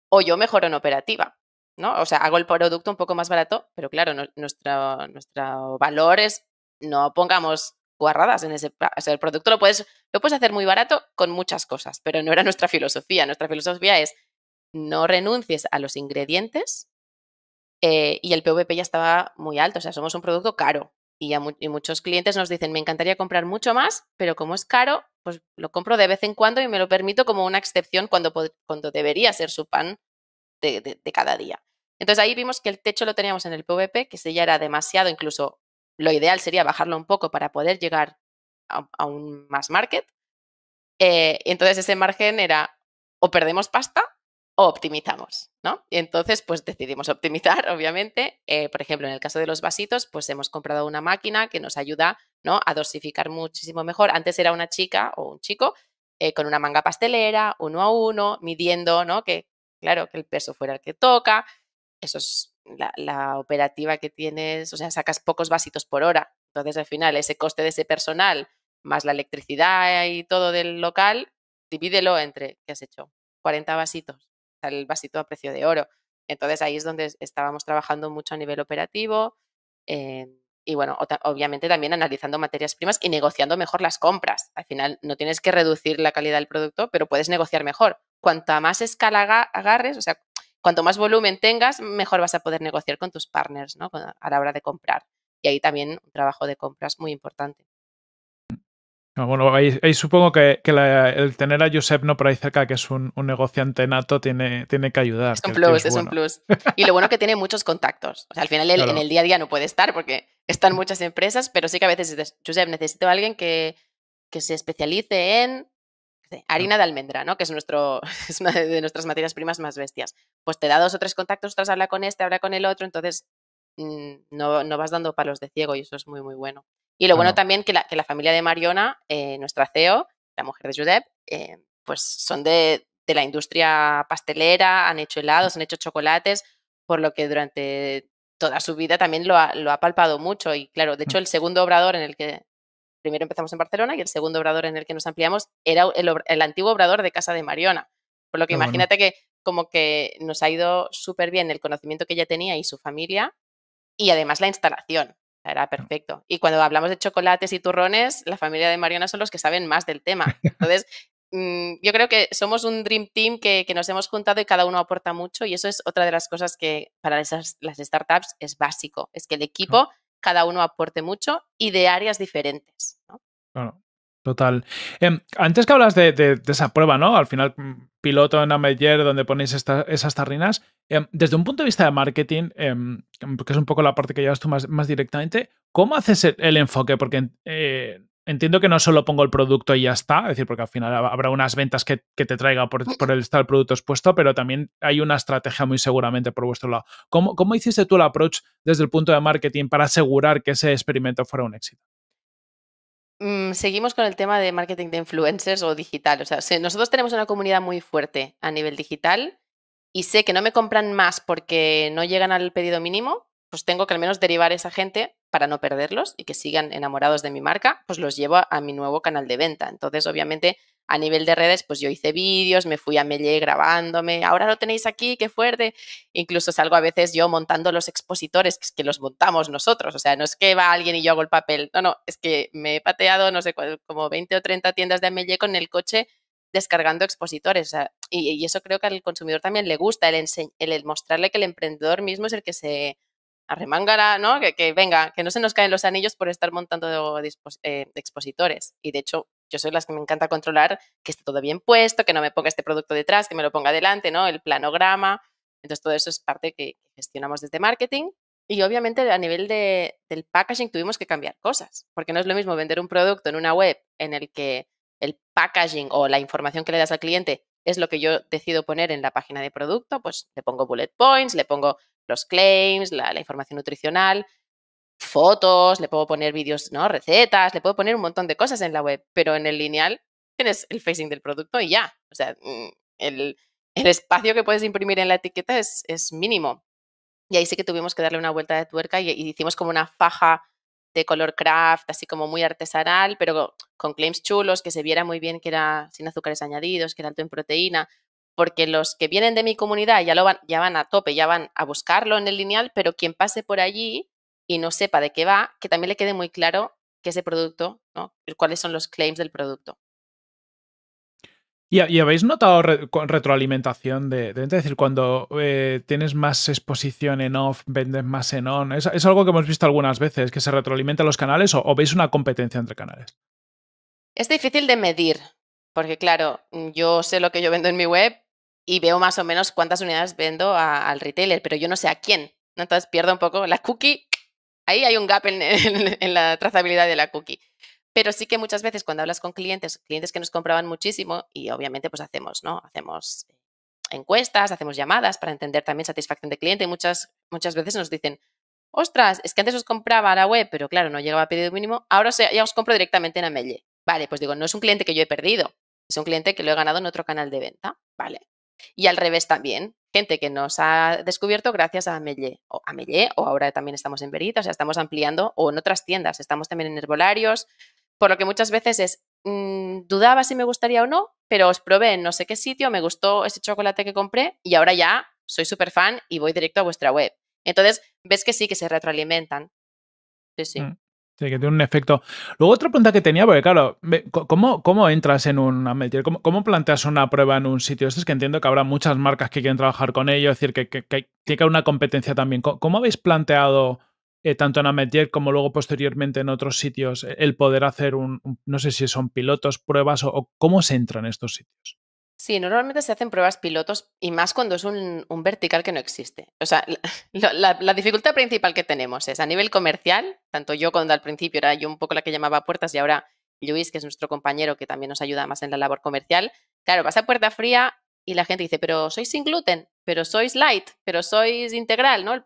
S1: o yo mejoro en operativa. ¿no? O sea, hago el producto un poco más barato, pero claro, nuestra nuestro, valor es no pongamos guarradas en ese. el producto lo puedes, lo puedes hacer muy barato con muchas cosas, pero no era nuestra filosofía. Nuestra filosofía es no renuncies a los ingredientes eh, y el PVP ya estaba muy alto. O sea, somos un producto caro y, muchos clientes nos dicen, me encantaría comprar mucho más, pero como es caro, pues lo compro de vez en cuando y me lo permito como una excepción cuando, cuando debería ser su pan de, cada día. Entonces ahí vimos que el techo lo teníamos en el PVP, que si ya era demasiado, incluso lo ideal sería bajarlo un poco para poder llegar a, un más market. Eh, entonces ese margen era o perdemos pasta optimizamos, ¿no? Y entonces, pues decidimos optimizar, obviamente. Eh, por ejemplo, en el caso de los vasitos, pues hemos comprado una máquina que nos ayuda, ¿no? A dosificar muchísimo mejor. Antes era una chica o un chico eh, con una manga pastelera, uno a uno, midiendo, ¿no? Que, claro, que el peso fuera el que toca. Eso es la, la operativa que tienes, o sea, sacas pocos vasitos por hora. Entonces, al final, ese coste de ese personal más la electricidad y todo del local, divídelo entre, ¿qué has hecho? 40 vasitos el vasito a precio de oro. Entonces ahí es donde estábamos trabajando mucho a nivel operativo eh, y bueno, obviamente también analizando materias primas y negociando mejor las compras. Al final no tienes que reducir la calidad del producto, pero puedes negociar mejor. cuanto más escala agarres, o sea, cuanto más volumen tengas, mejor vas a poder negociar con tus partners a la hora de comprar. Y ahí también un trabajo de compras muy importante.
S2: Ah, bueno, ahí, supongo que, el tener a Josep no por ahí cerca, que es un, negociante nato, tiene, tiene que ayudar. Es un plus, es, un
S1: plus. Y lo bueno es que tiene muchos contactos. O sea, al final en el día a día no puede estar porque están mm. muchas empresas, pero sí que a veces Josep, necesito a alguien que, que se especialice en mm. harina de almendra, ¿no? Que es, nuestro, es una de nuestras materias primas más bestias. Pues te da dos o tres contactos, tras habla con este, habla con el otro, entonces mm, no, no vas dando palos de ciego y eso es muy, muy bueno. Y lo bueno, también que la, que la familia de Mariona, eh, nuestra CEO, la mujer de Judep, eh, pues son de, la industria pastelera, han hecho helados, han hecho chocolates, por lo que durante toda su vida también lo ha, palpado mucho. Y claro, de mm. hecho, el segundo obrador en el que primero empezamos en Barcelona y el segundo obrador en el que nos ampliamos era el, antiguo obrador de casa de Mariona. Por lo que imagínate que como que nos ha ido súper bien el conocimiento que ella tenía y su familia y además la instalación. Era perfecto. Y cuando hablamos de chocolates y turrones, la familia de Mariana son los que saben más del tema. Entonces, mm, yo creo que somos un Dream Team que, nos hemos juntado y cada uno aporta mucho y eso es otra de las cosas que para las startups es básico, es que el equipo, cada uno aporte mucho y de áreas diferentes.
S2: ¿no? Total. Em, antes que hablas de, esa prueba, ¿no? Al final, mm, piloto en Ameyer, donde ponéis esas tarrinas, em, desde un punto de vista de marketing, em, que es un poco la parte que llevas tú más, directamente, ¿cómo haces el, enfoque? Porque eh, entiendo que no solo pongo el producto y ya está, es decir, porque al final habrá unas ventas que, te traiga por, el estar el producto expuesto, pero también hay una estrategia muy seguramente por vuestro lado. cómo hiciste tú el approach desde el punto de marketing para asegurar que ese experimento fuera un éxito?
S1: Mm, seguimos con el tema de marketing de influencers o digital. O sea, nosotros tenemos una comunidad muy fuerte a nivel digital y sé que no me compran más porque no llegan al pedido mínimo, pues tengo que al menos derivar a esa gente para no perderlos y que sigan enamorados de mi marca, pues los llevo a, mi nuevo canal de venta. Entonces, obviamente, a nivel de redes, pues yo hice vídeos, me fui a Mellé grabándome, ahora lo tenéis aquí, qué fuerte. Incluso salgo a veces yo montando los expositores, que, los montamos nosotros, o sea, no es que va alguien y yo hago el papel, no, no, es que me he pateado, no sé, como 20 o 30 tiendas de Mellé con el coche descargando expositores. y, eso creo que al consumidor también le gusta, el mostrarle que el emprendedor mismo es el que se arremángala, ¿no? Que, venga, que no se nos caen los anillos por estar montando eh, expositores. Y de hecho, yo soy las que me encanta controlar que esté todo bien puesto, que no me ponga este producto detrás, que me lo ponga adelante, ¿no? El planograma. Entonces, todo eso es parte que gestionamos desde marketing. Y obviamente a nivel del packaging tuvimos que cambiar cosas, porque no es lo mismo vender un producto en una web en el que el packaging o la información que le das al cliente es lo que yo decido poner en la página de producto, pues le pongo bullet points, le pongo los claims, la, información nutricional, fotos, le puedo poner vídeos, ¿no? Recetas, le puedo poner un montón de cosas en la web, pero en el lineal tienes el facing del producto y ya. O sea, mm, el, espacio que puedes imprimir en la etiqueta es, mínimo. Y ahí sí que tuvimos que darle una vuelta de tuerca y, y, hicimos como una faja de color craft, así como muy artesanal, pero con claims chulos, que se viera muy bien que era sin azúcares añadidos, que era alto en proteína porque los que vienen de mi comunidad ya, lo van, ya van a tope, ya van a buscarlo en el lineal, pero quien pase por allí y no sepa de qué va, que también le quede muy claro que el producto, ¿no? cuáles son los claims del producto.
S2: ¿Y, habéis notado retroalimentación de, de, Es decir, cuando eh, tienes más exposición en off, vendes más en on. Es, algo que hemos visto algunas veces, que se retroalimentan los canales o, o veis una competencia entre canales.
S1: Es difícil de medir, porque claro, yo sé lo que yo vendo en mi web, y veo más o menos cuántas unidades vendo al retailer, pero yo no sé a quién. Entonces pierdo un poco la cookie. Ahí hay un gap en, la trazabilidad de la cookie. Pero sí que muchas veces cuando hablas con clientes, clientes que nos compraban muchísimo, y obviamente pues hacemos, ¿no? Hacemos encuestas, hacemos llamadas para entender también satisfacción de cliente. Y muchas, muchas veces nos dicen, ostras, es que antes os compraba a la web, pero claro, no llegaba a pedido mínimo, ahora ya os compro directamente en Amelle. Vale, pues digo, no es un cliente que yo he perdido, es un cliente que lo he ganado en otro canal de venta. Vale, y al revés también, gente que nos ha descubierto gracias a Amelie o Amelie, o ahora también estamos en Verita, o sea, estamos ampliando, o en otras tiendas, estamos también en herbolarios, por lo que muchas veces es, mm, dudaba si me gustaría o no, pero os probé en no sé qué sitio, me gustó ese chocolate que compré y ahora ya soy súper fan y voy directo a vuestra web. Entonces, ves que sí, que se retroalimentan. Sí, sí. Mm.
S2: Sí, que tiene un efecto. Luego, otra pregunta que tenía, porque claro, ¿cómo, cómo entras en un Ametier? ¿Cómo, planteas una prueba en un sitio? Esto es que entiendo que habrá muchas marcas que quieren trabajar con ello, es decir, que, que, que tiene que haber una competencia también. ¿Cómo, habéis planteado, eh, tanto en Ameltier como luego posteriormente en otros sitios, el poder hacer un, no sé si son pilotos, pruebas o, cómo se entra en estos sitios?
S1: Sí, normalmente se hacen pruebas pilotos y más cuando es un, vertical que no existe. O sea, la, dificultad principal que tenemos es a nivel comercial, tanto yo cuando al principio era yo un poco la que llamaba puertas y ahora Luis, que es nuestro compañero que también nos ayuda más en la labor comercial, claro, vas a puerta fría y la gente dice, pero sois sin gluten, pero sois light, pero sois integral, ¿no?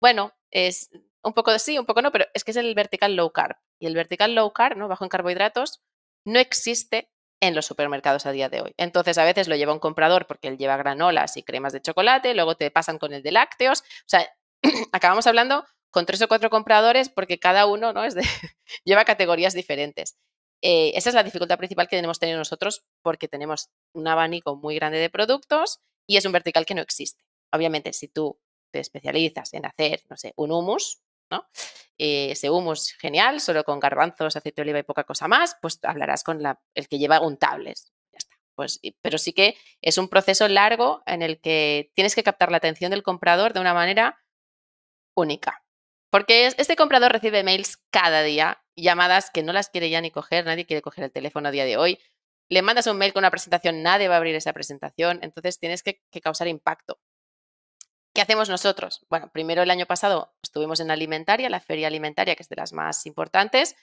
S1: Bueno, es un poco de sí, un poco no, pero es que es el vertical low carb. Y el vertical low carb, ¿no? Bajo en carbohidratos, no existe en los supermercados a día de hoy. Entonces, a veces lo lleva un comprador porque él lleva granolas y cremas de chocolate, luego te pasan con el de lácteos. O sea, acabamos hablando con tres o cuatro compradores porque cada uno ¿no? es lleva categorías diferentes. Eh, esa es la dificultad principal que tenemos tener nosotros porque tenemos un abanico muy grande de productos y es un vertical que no existe. Obviamente, si tú te especializas en hacer, no sé, un humus, ¿no? Eh, ese genial, solo con garbanzos, aceite de oliva y poca cosa más, pues hablarás con la, el que lleva un Ya Pues, pero sí que es un proceso largo en el que tienes que captar la atención del comprador de una manera única. Porque este comprador recibe mails cada día, llamadas que no las quiere ya ni coger, nadie quiere coger el teléfono a día de hoy. Le mandas un mail con una presentación, nadie va a abrir esa presentación, entonces tienes que causar impacto. ¿Qué hacemos nosotros? Bueno, primero el año pasado estuvimos en Alimentaria, la feria alimentaria, que es de las más importantes.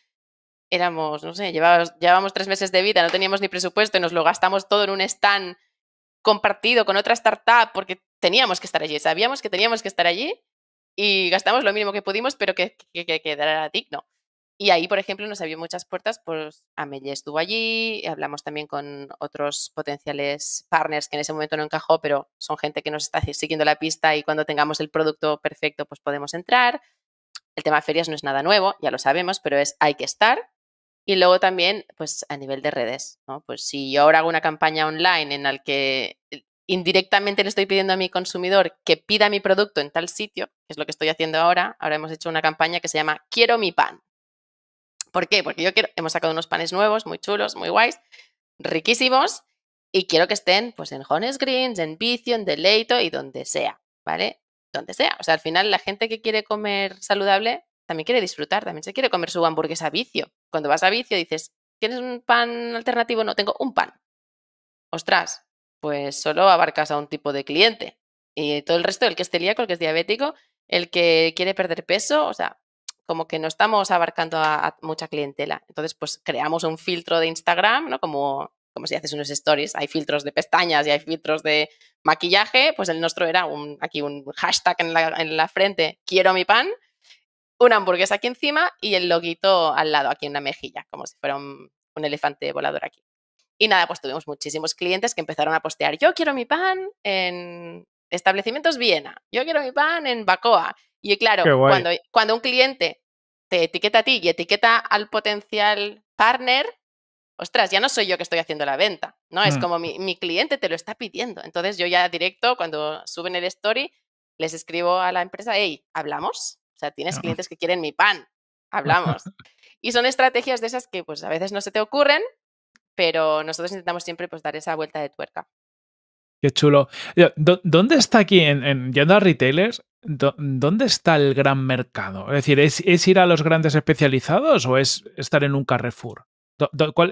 S1: Éramos, no sé, llevábamos, tres meses de vida, no teníamos ni presupuesto y nos lo gastamos todo en un stand compartido con otra startup porque teníamos que estar allí, sabíamos que teníamos que estar allí y gastamos lo mínimo que pudimos, pero que, que, que quedara digno. Y ahí, por ejemplo, nos abrió muchas puertas, pues Amelie estuvo allí, hablamos también con otros potenciales partners que en ese momento no encajó, pero son gente que nos está siguiendo la pista y cuando tengamos el producto perfecto, pues podemos entrar. El tema de ferias no es nada nuevo, ya lo sabemos, pero es hay que estar. Y luego también, pues a nivel de redes, ¿no? Pues si yo ahora hago una campaña online en la que indirectamente le estoy pidiendo a mi consumidor que pida mi producto en tal sitio, que es lo que estoy haciendo ahora, ahora hemos hecho una campaña que se llama Quiero mi pan ¿Por qué? Porque yo quiero, hemos sacado unos panes nuevos, muy chulos, muy guays, riquísimos, y quiero que estén pues en Jones Greens, en Vicio, en Deleito y donde sea, ¿vale? Donde sea. O sea, al final la gente que quiere comer saludable también quiere disfrutar, también se quiere comer su hamburguesa vicio. Cuando vas a vicio dices, ¿tienes un pan alternativo? No, tengo un pan. Ostras, pues solo abarcas a un tipo de cliente. Y todo el resto, el que es celíaco, el que es diabético, el que quiere perder peso, o sea, como que no estamos abarcando a, mucha clientela. Entonces, pues creamos un filtro de Instagram, ¿no? Como, como si haces unos stories, hay filtros de pestañas y hay filtros de maquillaje, pues el nuestro era un, aquí un hashtag en la, frente, quiero mi pan, una hamburguesa aquí encima y el loguito al lado, aquí en la mejilla, como si fuera un, un elefante volador aquí. Y nada, pues tuvimos muchísimos clientes que empezaron a postear, yo quiero mi pan en, establecimientos Viena, yo quiero mi pan en Bacoa. Y claro, cuando, cuando un cliente te etiqueta a ti y etiqueta al potencial partner, ostras, ya no soy yo que estoy haciendo la venta, ¿no? Es mm. como mi, cliente te lo está pidiendo. Entonces yo ya directo, cuando suben el story, les escribo a la empresa, hey, ¿hablamos? O sea, tienes ah. clientes que quieren mi pan, hablamos. y son estrategias de esas que pues a veces no se te ocurren, pero nosotros intentamos siempre pues dar esa vuelta de tuerca.
S2: Qué chulo. ¿Dónde está aquí, en, yendo a retailers, ¿dónde está el gran mercado? Es decir, ¿es, ir a los grandes especializados o es estar en un Carrefour?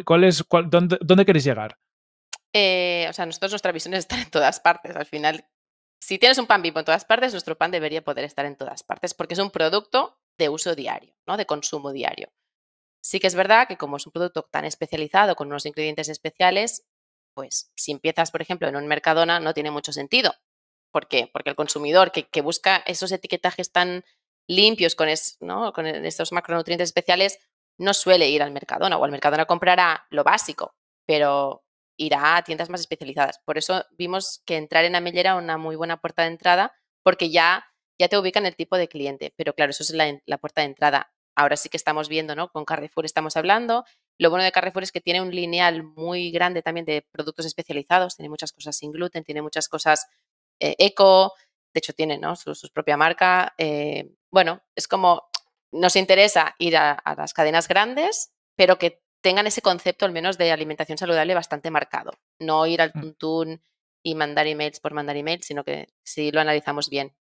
S2: ¿Cuál, es, dónde, queréis llegar?
S1: Eh, o sea, nosotros nuestra visión es estar en todas partes. Al final, si tienes un pan vivo en todas partes, nuestro pan debería poder estar en todas partes porque es un producto de uso diario, ¿no? de consumo diario. Sí que es verdad que como es un producto tan especializado, con unos ingredientes especiales, pues si empiezas, por ejemplo, en un Mercadona, no tiene mucho sentido. ¿Por qué? Porque el consumidor que, busca esos etiquetajes tan limpios con, es, ¿no? con e-, estos macronutrientes especiales no suele ir al Mercadona o al Mercadona comprará lo básico, pero irá a tiendas más especializadas. Por eso vimos que entrar en Amellera era una muy buena puerta de entrada porque ya, ya te ubican el tipo de cliente, pero claro, eso es la puerta de entrada. Ahora sí que estamos viendo, ¿no? Con Carrefour estamos hablando, lo bueno de Carrefour es que tiene un lineal muy grande también de productos especializados, tiene muchas cosas sin gluten, tiene muchas cosas eh, eco, de hecho tiene su, propia marca. Eh, bueno, es como nos interesa ir a, las cadenas grandes, pero que tengan ese concepto al menos de alimentación saludable bastante marcado. No ir al mm. tuntún y mandar emails por mandar emails, sino que si lo analizamos bien.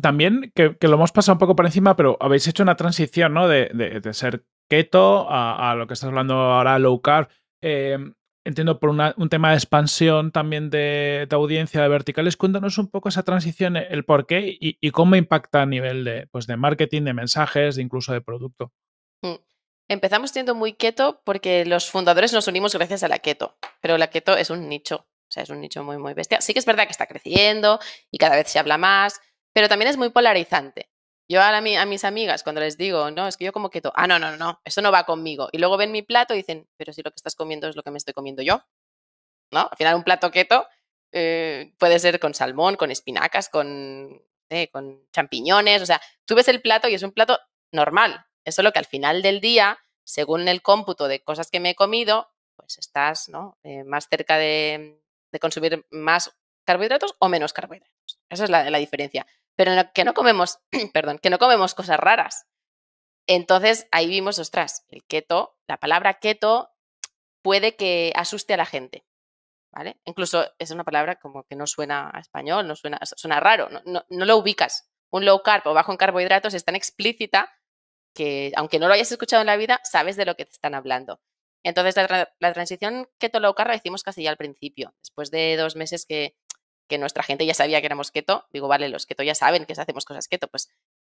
S2: También, que, lo hemos pasado un poco por encima, pero habéis hecho una transición, ¿no? de, de ser keto a, lo que estás hablando ahora, low carb. Em, entiendo por un tema de expansión también de, audiencia de verticales. Cuéntanos un poco esa transición, el por qué y, cómo impacta a nivel de, pues, marketing, de mensajes, incluso de producto.
S1: Mm. Empezamos siendo muy keto porque los fundadores nos unimos gracias a la keto, pero la keto es un nicho, o sea, es un nicho muy, muy bestia. Sí que es verdad que está creciendo y cada vez se habla más, pero también es muy polarizante. Yo a, a, mis amigas, cuando les digo, no, es que yo como keto, ah, no, no, no, eso no va conmigo. Y luego ven mi plato y dicen, pero si lo que estás comiendo es lo que me estoy comiendo yo, ¿no? Al final un plato keto eh, puede ser con salmón, con espinacas, con, eh, con champiñones, o sea, tú ves el plato y es un plato normal. Eso es lo que al final del día, según el cómputo de cosas que me he comido, pues estás ¿no? Eh, más cerca de, consumir más carbohidratos o menos carbohidratos. Esa es la diferencia pero que no comemos, perdón, que no comemos cosas raras. Entonces ahí vimos, ostras, el keto, la palabra keto puede que asuste a la gente, ¿vale? Incluso es una palabra como que no suena a español, no suena, suena raro, no, lo ubicas. Un low carb o bajo en carbohidratos es tan explícita que aunque no lo hayas escuchado en la vida, sabes de lo que te están hablando. Entonces la, la transición keto-low carb la hicimos casi ya al principio, después de dos meses que que nuestra gente ya sabía que éramos keto, digo, vale, los keto ya saben que hacemos cosas keto, pues.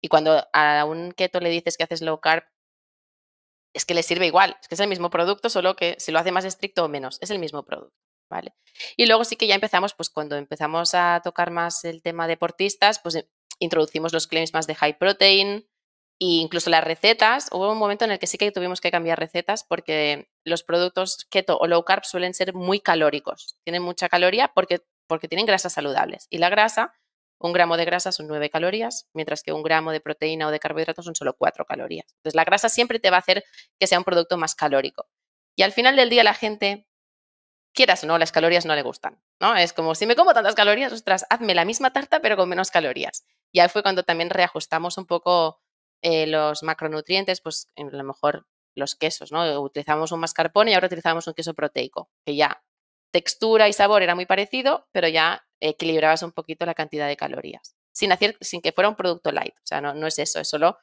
S1: Y cuando a un keto le dices que haces low carb, es que le sirve igual, es que es el mismo producto, solo que si lo hace más estricto o menos, es el mismo producto, ¿vale? Y luego sí que ya empezamos, pues cuando empezamos a tocar más el tema deportistas, pues eh, introducimos los claims más de high protein e incluso las recetas. Hubo un momento en el que sí que tuvimos que cambiar recetas porque los productos keto o low carb suelen ser muy calóricos, tienen mucha caloría porque porque tienen grasas saludables. Y la grasa, un gramo de grasa son 9 calorías, mientras que un gramo de proteína o de carbohidratos son solo 4 calorías. Entonces, la grasa siempre te va a hacer que sea un producto más calórico. Y al final del día la gente, quieras o no, las calorías no le gustan. ¿no? Es como, si me como tantas calorías, ostras, hazme la misma tarta pero con menos calorías. Y ahí fue cuando también reajustamos un poco eh, los macronutrientes, pues a lo mejor los quesos, ¿no? Utilizamos un mascarpone y ahora utilizamos un queso proteico, que ya textura y sabor era muy parecido, pero ya equilibrabas un poquito la cantidad de calorías, sin, hacer, sin que fuera un producto light. O sea, no, no es eso, es solo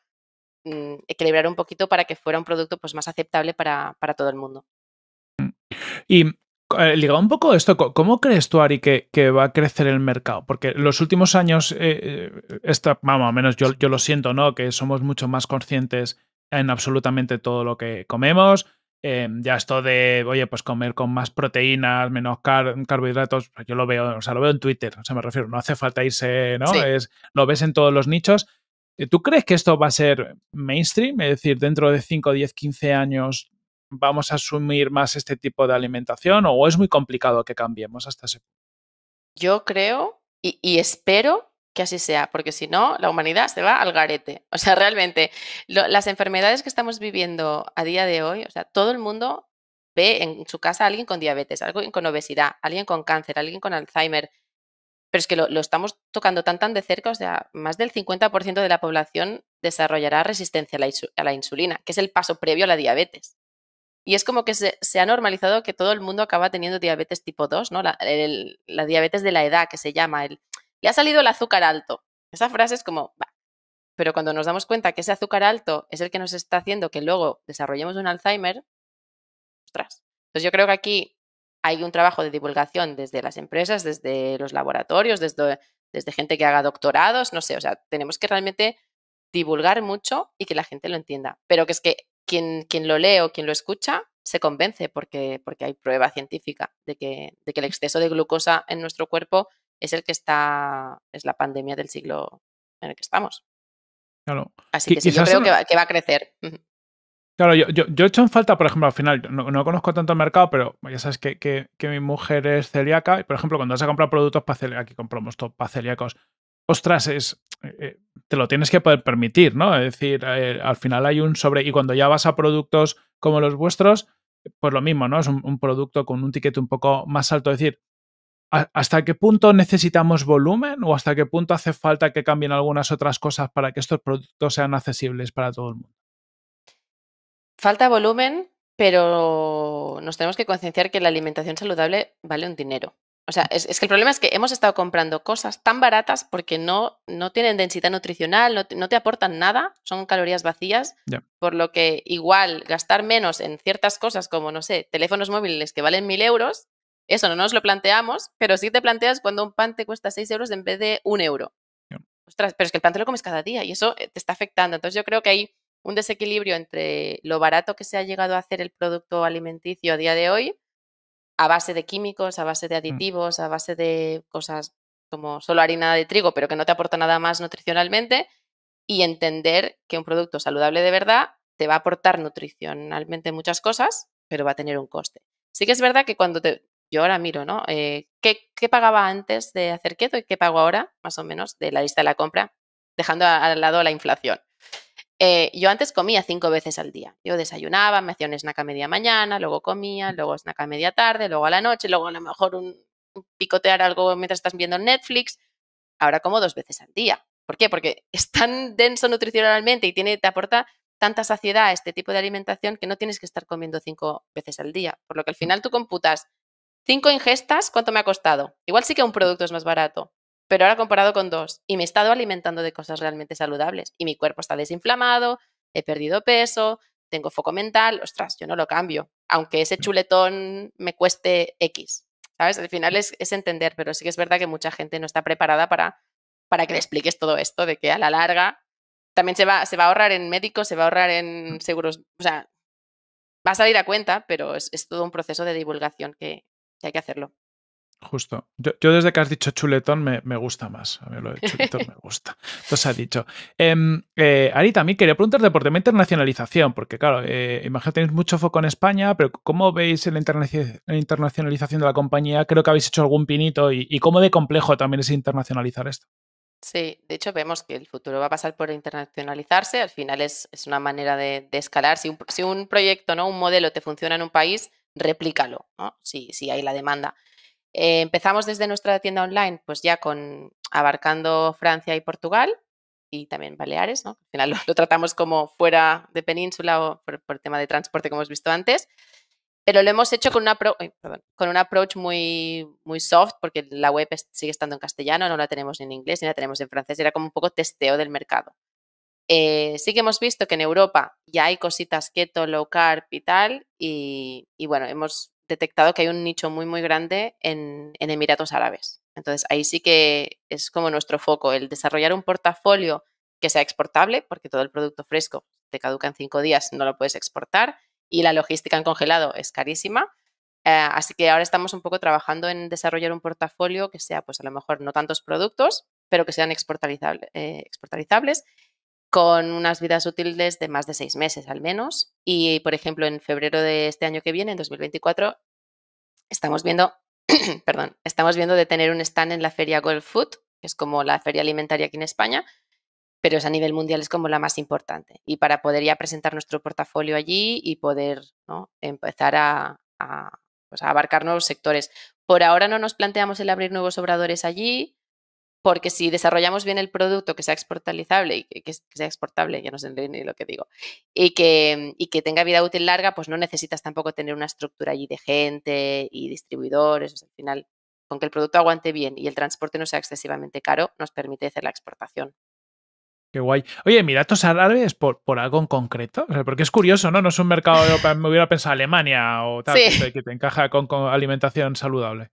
S1: mm, equilibrar un poquito para que fuera un producto pues, más aceptable para, todo el mundo.
S2: Y eh, un poco esto, ¿cómo crees tú, Ari, que, va a crecer el mercado? Porque los últimos años, eh, eh esta, vamos, menos yo, yo lo siento, ¿no? Que somos mucho más conscientes en absolutamente todo lo que comemos, Em, ya esto de, oye, pues comer con más proteínas, menos carbohidratos, pues yo lo veo, o sea, lo veo en Twitter, o sea, me refiero, no hace falta irse, ¿no? Es, lo ves en todos los nichos. Eh, ¿Tú crees que esto va a ser mainstream? Es decir, dentro de 5, 10, 15 años vamos a asumir más este tipo de alimentación o es muy complicado que cambiemos hasta ese punto?
S1: Yo creo y espero que así sea, porque si no, la humanidad se va al garete. O sea, realmente, las enfermedades que estamos viviendo a día de hoy, o sea, todo el mundo ve en su casa a alguien con diabetes, alguien con obesidad, alguien con cáncer, alguien con Alzheimer. Pero es que lo, estamos tocando tan tan de cerca, o sea, más del 50% de la población desarrollará resistencia a la, insulina, que es el paso previo a la diabetes. Y es como que se, ha normalizado que todo el mundo acaba teniendo diabetes tipo 2, ¿no? la diabetes de la edad, que se llama, el, le ha salido el azúcar alto. Esa frase es como, pero cuando nos damos cuenta que ese azúcar alto es el que nos está haciendo que luego desarrollemos un Alzheimer, ostras. Entonces yo creo que aquí hay un trabajo de divulgación desde las empresas, desde los laboratorios, desde, desde gente que haga doctorados, no sé, o sea, tenemos que realmente divulgar mucho y que la gente lo entienda. Pero que es que quien, quien lo lee o quien lo escucha se convence porque, porque hay prueba científica de que, de que el exceso de glucosa en nuestro cuerpo es el que está, es la pandemia del siglo en el que estamos.
S2: Claro. Así que sí, yo creo que va, a crecer. Claro, yo, he hecho en falta, por ejemplo, al final, no, conozco tanto el mercado, pero ya sabes que, mi mujer es celíaca y, por ejemplo, cuando vas a comprar productos para celíacos, aquí compramos todo para celíacos, ostras, es, eh, eh, te lo tienes que poder permitir, ¿no? Es decir, eh, al final hay un sobre, y cuando ya vas a productos como los vuestros, pues lo mismo, ¿no? Es un, producto con un ticket un poco más alto, es decir, ¿Hasta qué punto necesitamos volumen o hasta qué punto hace falta que cambien algunas otras cosas para que estos productos sean accesibles para todo el mundo?
S1: Falta volumen, pero nos tenemos que concienciar que la alimentación saludable vale un dinero. O sea, es, que el problema es que hemos estado comprando cosas tan baratas porque no, no tienen densidad nutricional, no, te aportan nada, son calorías vacías, por lo que igual gastar menos en ciertas cosas como, no sé, teléfonos móviles que valen mil euros, eso no nos lo planteamos, pero sí te planteas cuando un pan te cuesta 6 euros en vez de 1 euro. Ostras, pero es que el pan te lo comes cada día y eso eh, te está afectando. Entonces yo creo que hay un desequilibrio entre lo barato que se ha llegado a hacer el producto alimenticio a día de hoy, a base de químicos, a base de mm. aditivos, a base de cosas como solo harina de trigo, pero que no te aporta nada más nutricionalmente, y entender que un producto saludable de verdad te va a aportar nutricionalmente muchas cosas, pero va a tener un coste. Sí que es verdad que cuando te, yo ahora miro, ¿no? Eh, ¿qué, pagaba antes de hacer keto y qué pago ahora, más o menos, de la lista de la compra, dejando al lado la inflación? Eh, yo antes comía cinco veces al día. Yo desayunaba, me hacía un snack a media mañana, luego comía, luego snack a media tarde, luego a la noche, luego a lo mejor un, picotear algo mientras estás viendo Netflix. Ahora como dos veces al día. ¿Por qué? Porque es tan denso nutricionalmente y tiene, te aporta tanta saciedad este tipo de alimentación que no tienes que estar comiendo cinco veces al día. Por lo que al final tú computas Cinco ingestas, ¿cuánto me ha costado? Igual sí que un producto es más barato, pero ahora comparado con dos, y me he estado alimentando de cosas realmente saludables, y mi cuerpo está desinflamado, he perdido peso, tengo foco mental, ostras, yo no lo cambio, aunque ese mm. chuletón me cueste X. ¿Sabes? Al final es, entender, pero sí que es verdad que mucha gente no está preparada para, para que le expliques todo esto, de que a la larga también se va, va a ahorrar en médicos, se va a ahorrar en mm. seguros, o sea, va a salir a cuenta, pero es, es todo un proceso de divulgación que, y hay que hacerlo.
S2: Justo. Yo, desde que has dicho chuletón me, gusta más. A mí lo de chuletón me gusta. Entonces ha dicho. Eh, eh, Ari, también quería preguntarte por tema internacionalización, porque claro, eh, imagino tenéis mucho foco en España, pero ¿cómo veis la, internacionalización de la compañía? Creo que habéis hecho algún pinito y, cómo de complejo también es internacionalizar esto.
S1: Sí, de hecho vemos que el futuro va a pasar por internacionalizarse. Al final es, una manera de, escalar. Si un, si un proyecto, ¿no? un modelo te funciona en un país, replícalo, ¿no? si, hay la demanda. Eh, empezamos desde nuestra tienda online, pues ya con abarcando Francia y Portugal y también Baleares, ¿no? Al final lo, tratamos como fuera de península o por, tema de transporte, como hemos visto antes. Pero lo hemos hecho con, una eh, con un approach muy, muy soft, porque la web sigue estando en castellano, no la tenemos en inglés ni la tenemos en francés. Era como un poco testeo del mercado. Eh, sí que hemos visto que en Europa ya hay cositas keto, low carb y tal, y, bueno, hemos detectado que hay un nicho muy, muy grande en, Emiratos Árabes. Entonces, ahí sí que es como nuestro foco, el desarrollar un portafolio que sea exportable, porque todo el producto fresco te caduca en cinco días, no lo puedes exportar, y la logística en congelado es carísima. Eh, así que ahora estamos un poco trabajando en desarrollar un portafolio que sea, pues a lo mejor no tantos productos, pero que sean eh, exportalizables con unas vidas útiles de más de seis meses al menos. Y, por ejemplo, en febrero de este año que viene, en 2024, estamos viendo, perdón, estamos viendo de tener un stand en la feria Golf Food, que es como la feria alimentaria aquí en España, pero es a nivel mundial, es como la más importante. Y para poder ya presentar nuestro portafolio allí y poder empezar a, pues a abarcar nuevos sectores. Por ahora no nos planteamos el abrir nuevos obradores allí, porque si desarrollamos bien el producto que sea exportalizable y que, sea exportable, ya no sé ni lo que digo, y que, tenga vida útil larga, pues no necesitas tampoco tener una estructura allí de gente y distribuidores, al final con que el producto aguante bien y el transporte no sea excesivamente caro, nos permite hacer la exportación.
S2: Qué guay. Oye, mira, Árabes por, por algo en concreto, porque es curioso, ¿no? No es un mercado, europeo. me hubiera pensado Alemania o tal, que, te, encaja con, con alimentación saludable.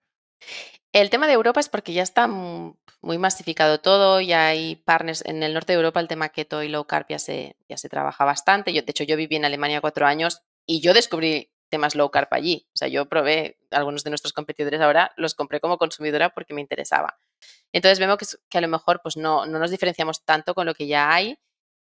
S1: El tema de Europa es porque ya está muy masificado todo, y hay partners en el norte de Europa, el tema keto y low carb ya se, trabaja bastante. Yo, de hecho, yo viví en Alemania cuatro años y yo descubrí temas low carb allí. O sea, yo probé algunos de nuestros competidores ahora, los compré como consumidora porque me interesaba. Entonces vemos que, a lo mejor pues no, no nos diferenciamos tanto con lo que ya hay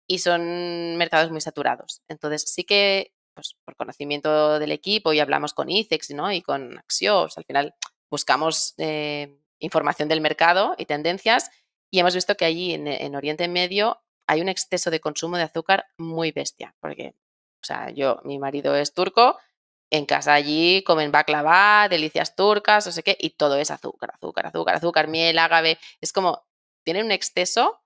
S1: y son mercados muy saturados. Entonces sí que pues por conocimiento del equipo y hablamos con ICEX ¿no? y con Axios, al final buscamos eh, información del mercado y tendencias y hemos visto que allí en, Oriente Medio hay un exceso de consumo de azúcar muy bestia, porque, o sea, yo, mi marido es turco, en casa allí comen baklava, delicias turcas, no sé qué, y todo es azúcar, azúcar, azúcar, azúcar, miel, agave, es como, tienen un exceso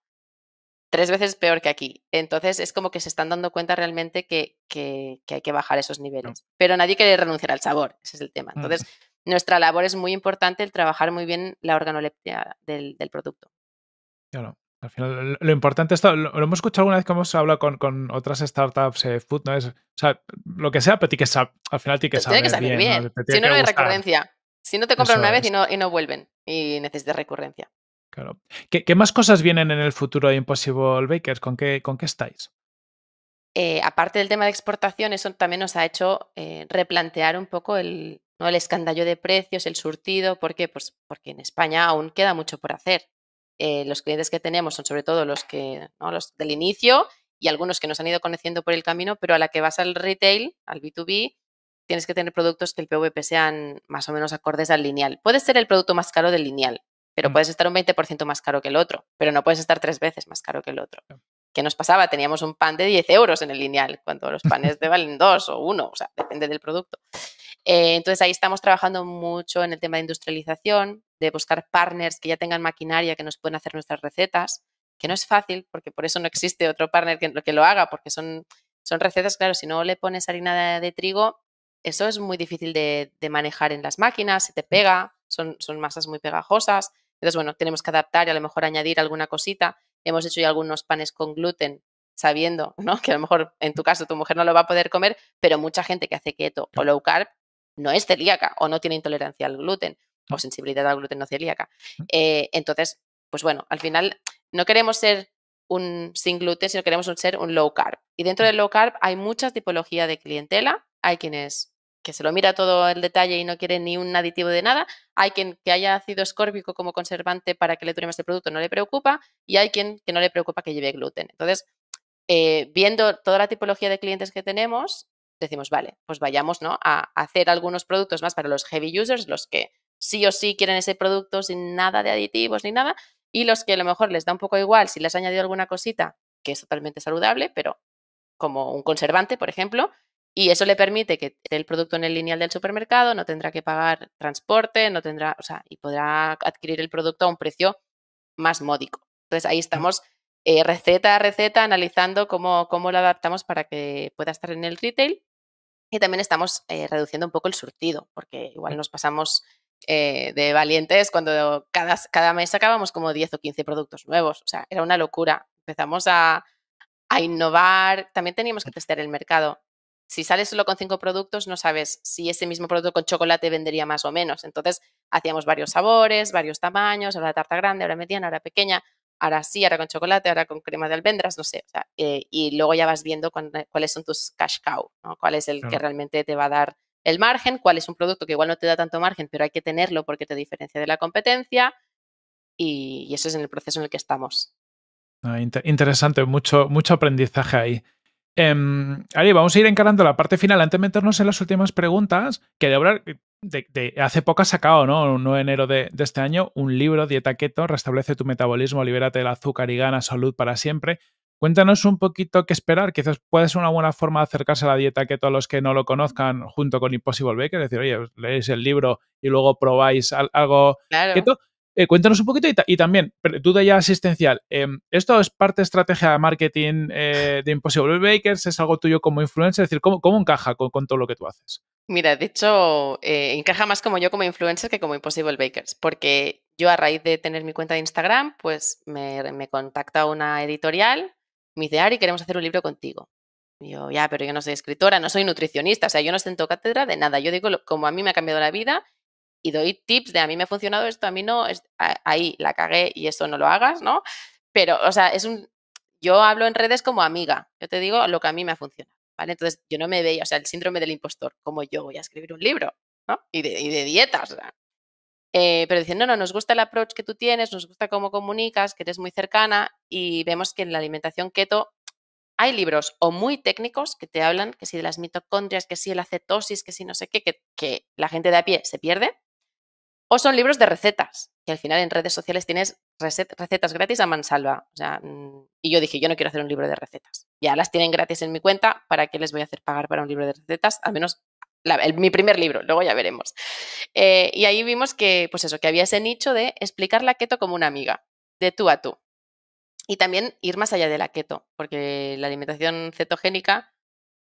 S1: tres veces peor que aquí. Entonces es como que se están dando cuenta realmente que, que hay que bajar esos niveles. Pero nadie quiere renunciar al sabor, ese es el tema. Mm. Entonces, nuestra labor es muy importante el trabajar muy bien la organolepsia del, producto.
S2: Claro. Al final, lo, importante esto, lo, hemos escuchado alguna vez que hemos hablado con, con otras startups de eh, food, ¿no? Es, o sea, lo que sea, pero al final tiene que tiene que saber bien. Si no, no hay recurrencia.
S1: Si no te compran una vez y no, y no vuelven y necesitas recurrencia.
S2: Claro. ¿Qué, más cosas vienen en el futuro de Impossible Bakers? ¿Con qué, con qué estáis?
S1: Eh, aparte del tema de exportación, eso también nos ha hecho eh, replantear un poco el, ¿no? El escandallo de precios, el surtido, ¿por qué? Pues porque en España aún queda mucho por hacer. Eh, los clientes que tenemos son sobre todo los que, ¿no? los del inicio y algunos que nos han ido conociendo por el camino, pero a la que vas al retail, al B2B, tienes que tener productos que el PVP sean más o menos acordes al lineal. Puede ser el producto más caro del lineal, pero puedes estar un 20% más caro que el otro, pero no puedes estar tres veces más caro que el otro. ¿Qué nos pasaba? Teníamos un pan de 10 euros en el lineal, cuando los panes te valen dos o uno, o sea, depende del producto. Eh, entonces ahí estamos trabajando mucho en el tema de industrialización, de buscar partners que ya tengan maquinaria que nos pueden hacer nuestras recetas, que no es fácil porque por eso no existe otro partner que, que lo haga, porque son, son recetas, claro, si no le pones harina de, trigo, eso es muy difícil de, manejar en las máquinas, se te mm. pega, son, son masas muy pegajosas. Entonces, bueno, tenemos que adaptar y a lo mejor añadir alguna cosita. Hemos hecho ya algunos panes con gluten sabiendo que a lo mejor en tu caso tu mujer no lo va a poder comer, pero mucha gente que hace keto o low carb no es celíaca o no tiene intolerancia al gluten o mm. sensibilidad al gluten no celíaca. Mm. Eh, entonces, pues bueno, al final no queremos ser un sin gluten, sino queremos ser un low carb. Y dentro mm. del low carb hay muchas tipologías de clientela. Hay quienes que se lo mira todo el detalle y no quiere ni un aditivo de nada. Hay quien que haya ácido escórbico como conservante para que le dure más el producto, no le preocupa. Y hay quien que no le preocupa que lleve gluten. Entonces, eh, viendo toda la tipología de clientes que tenemos, decimos, vale, pues vayamos ¿no? a hacer algunos productos más para los heavy users, los que sí o sí quieren ese producto sin nada de aditivos ni nada, y los que a lo mejor les da un poco igual si les ha añadido alguna cosita, que es totalmente saludable, pero como un conservante, por ejemplo, y eso le permite que el producto en el lineal del supermercado, no tendrá que pagar transporte, no tendrá, o sea, y podrá adquirir el producto a un precio más módico. Entonces ahí mm. estamos eh, receta a receta, analizando cómo, cómo adaptamos para que pueda estar en el retail. Y también estamos eh, reduciendo un poco el surtido, porque igual nos pasamos eh, de valientes cuando cada, cada mes sacábamos como 10 o 15 productos nuevos. O sea, era una locura. Empezamos a, a innovar. También teníamos que testear el mercado. Si sales solo con cinco productos, no sabes si ese mismo producto con chocolate vendería más o menos. Entonces, hacíamos varios sabores, varios tamaños, ahora tarta grande, ahora mediana, ahora pequeña ahora sí, ahora con chocolate, ahora con crema de almendras, no sé. Eh, y luego ya vas viendo eh, cuáles son tus cash cow, cuál es el que realmente te va a dar el margen, cuál es un producto que igual no te da tanto margen, pero hay que tenerlo porque te diferencia de la competencia. Y, eso es en el proceso en el que
S2: estamos. Ah, interesante, mucho, mucho aprendizaje ahí. Em, Ari, vamos a ir encarando la parte final antes de meternos en las últimas preguntas, que de hablar de, hace poco ha sacado, ¿no? Un 9 de enero de, este año, un libro, Dieta Keto, restablece tu metabolismo, libérate del azúcar y gana salud para siempre. Cuéntanos un poquito qué esperar. Quizás puede ser una buena forma de acercarse a la dieta keto a los que no lo conozcan junto con Impossible Baker. Es decir, oye, leéis el libro y luego probáis algo keto. Eh, cuéntanos un poquito y, también, duda ya asistencial, em, ¿esto es parte de estrategia de marketing eh, de Impossible Bakers? ¿Es algo tuyo como influencer? Es decir, ¿cómo, encaja con, todo lo que tú haces?
S1: Mira, de hecho, eh, encaja más como yo como influencer que como Impossible Bakers, porque yo a raíz de tener mi cuenta de Instagram, pues me, contacta una editorial, me dice, Ari, queremos hacer un libro contigo. Y yo, ya, pero yo no soy escritora, no soy nutricionista, o sea, yo no tu cátedra de nada. Yo digo, como a mí me ha cambiado la vida y doy tips de a mí me ha funcionado esto, a mí no, es, ahí la cagué y eso no lo hagas, ¿no? Pero, o sea, es un, yo hablo en redes como amiga, yo te digo lo que a mí me ha funcionado, ¿vale? Entonces yo no me veía, o sea, el síndrome del impostor, como yo voy a escribir un libro, ¿no? Y de, y de dietas, o sea. Eh, pero dicen, no, no, nos gusta el approach que tú tienes, nos gusta cómo comunicas, que eres muy cercana y vemos que en la alimentación keto hay libros o muy técnicos que te hablan que si de las mitocondrias, que si la cetosis, que si no sé qué, que, que la gente de a pie se pierde, o son libros de recetas, que al final en redes sociales tienes recetas gratis a mansalva. Mm, y yo dije, yo no quiero hacer un libro de recetas. Ya las tienen gratis en mi cuenta, ¿para qué les voy a hacer pagar para un libro de recetas? Al menos mi primer libro, luego ya veremos. Eh, y ahí vimos que, pues eso, que había ese nicho de explicar la keto como una amiga, de tú a tú. Y también ir más allá de la keto, porque la alimentación cetogénica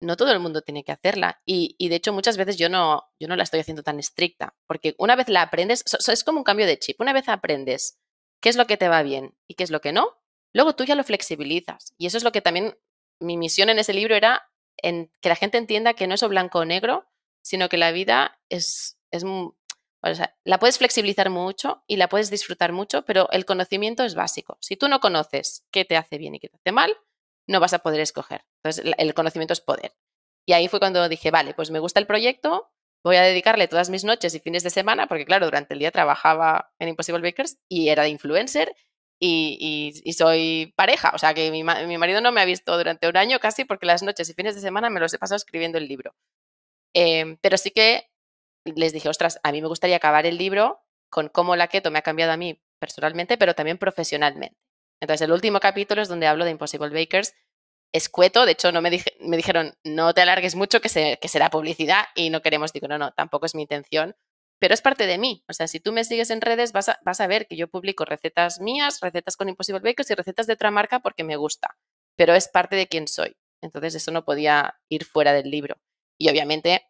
S1: no todo el mundo tiene que hacerla. Y, de hecho, muchas veces yo no, yo no la estoy haciendo tan estricta, porque una vez la aprendes, es como un cambio de chip. Una vez aprendes qué es lo que te va bien y qué es lo que no, luego tú ya lo flexibilizas. Y eso es lo que también mi misión en ese libro era que la gente entienda que no es blanco o negro, sino que la vida es, es o sea, la puedes flexibilizar mucho y la puedes disfrutar mucho, pero el conocimiento es básico. Si tú no conoces qué te hace bien y qué te hace mal, no vas a poder escoger. Entonces, el conocimiento es poder. Y ahí fue cuando dije, vale, pues me gusta el proyecto, voy a dedicarle todas mis noches y fines de semana, porque claro, durante el día trabajaba en Impossible Bakers y era de influencer y, soy pareja. O sea, que mi, marido no me ha visto durante un año casi porque las noches y fines de semana me los he pasado escribiendo el libro. Em, pero sí que les dije, ostras, a mí me gustaría acabar el libro con cómo la keto me ha cambiado a mí personalmente, pero también profesionalmente. Entonces, el último capítulo es donde hablo de Impossible Bakers. Escueto, de hecho, no me, dijeron, no te alargues mucho, que, será publicidad y no queremos, digo, no, no, tampoco es mi intención, pero es parte de mí. O sea, si tú me sigues en redes, vas a, ver que yo publico recetas mías, recetas con Impossible Bakers y recetas de otra marca porque me gusta, pero es parte de quién soy. Entonces, eso no podía ir fuera del libro. Y obviamente,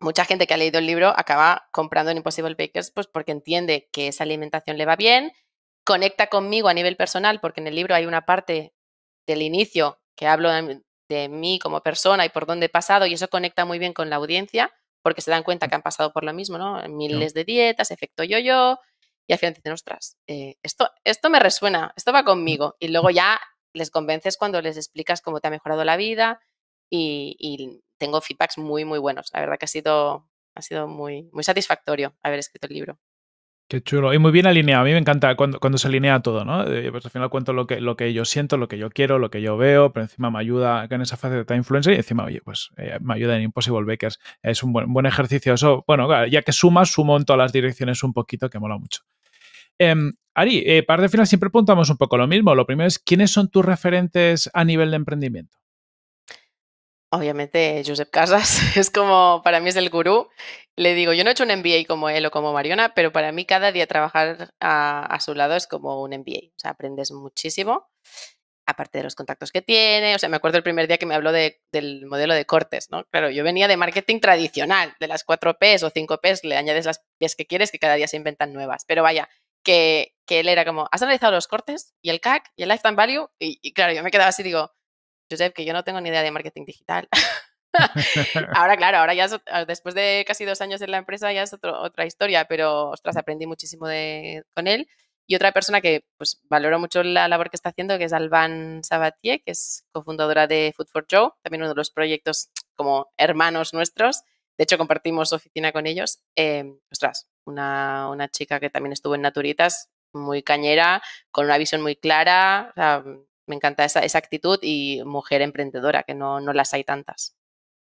S1: mucha gente que ha leído el libro acaba comprando en Impossible Bakers pues porque entiende que esa alimentación le va bien, conecta conmigo a nivel personal, porque en el libro hay una parte del inicio que hablo de, mí como persona y por dónde he pasado, y eso conecta muy bien con la audiencia, porque se dan cuenta que han pasado por lo mismo, ¿no? Miles de dietas, efecto yo-yo, y al final dicen, ostras, eh, esto, esto me resuena, esto va conmigo. Y luego ya les convences cuando les explicas cómo te ha mejorado la vida y, tengo feedbacks muy, muy buenos. La verdad que ha sido, ha sido muy, muy satisfactorio haber escrito el libro.
S2: Qué chulo. Y muy bien alineado. A mí me encanta cuando, se alinea todo, ¿no? Pues al final cuento lo que, lo que yo siento, lo que yo quiero, lo que yo veo, pero encima me ayuda en esa fase de influencer y encima, oye, pues eh, me ayuda en Impossible Bakers. Es un buen, buen ejercicio. Eso, bueno, ya que sumas, sumo en todas las direcciones un poquito, que mola mucho. Em, Ari, eh, para el final siempre apuntamos un poco lo mismo. Lo primero es, ¿quiénes son tus referentes a nivel de emprendimiento?
S1: obviamente Josep Casas es como, para mí es el gurú. Le digo, yo no he hecho un MBA como él o como Mariona, pero para mí cada día trabajar a, su lado es como un MBA. O sea, aprendes muchísimo, aparte de los contactos que tiene. O sea, me acuerdo el primer día que me habló del modelo de cortes, ¿no? Claro, yo venía de marketing tradicional, de las 4Ps o 5Ps, le añades las Ps que quieres, que cada día se inventan nuevas. Pero vaya, que, él era como, ¿has analizado los cortes? ¿Y el CAC? ¿Y el Lifetime Value? Y, y claro, yo me quedaba así, digo, Josep, que yo no tengo ni idea de marketing digital. ahora, claro, ahora ya ah, después de casi dos años en la empresa ya es otra historia, pero ostras, aprendí muchísimo de, con él. Y otra persona que pues valoro mucho la labor que está haciendo, que es Alban Sabatier, que es cofundadora de Food for Joe, también uno de los proyectos como hermanos nuestros. De hecho, compartimos oficina con ellos. Eh, ostras, una, una, chica que también estuvo en Naturitas, muy cañera, con una visión muy clara. O me encanta esa, actitud y mujer emprendedora, que no, no las hay tantas.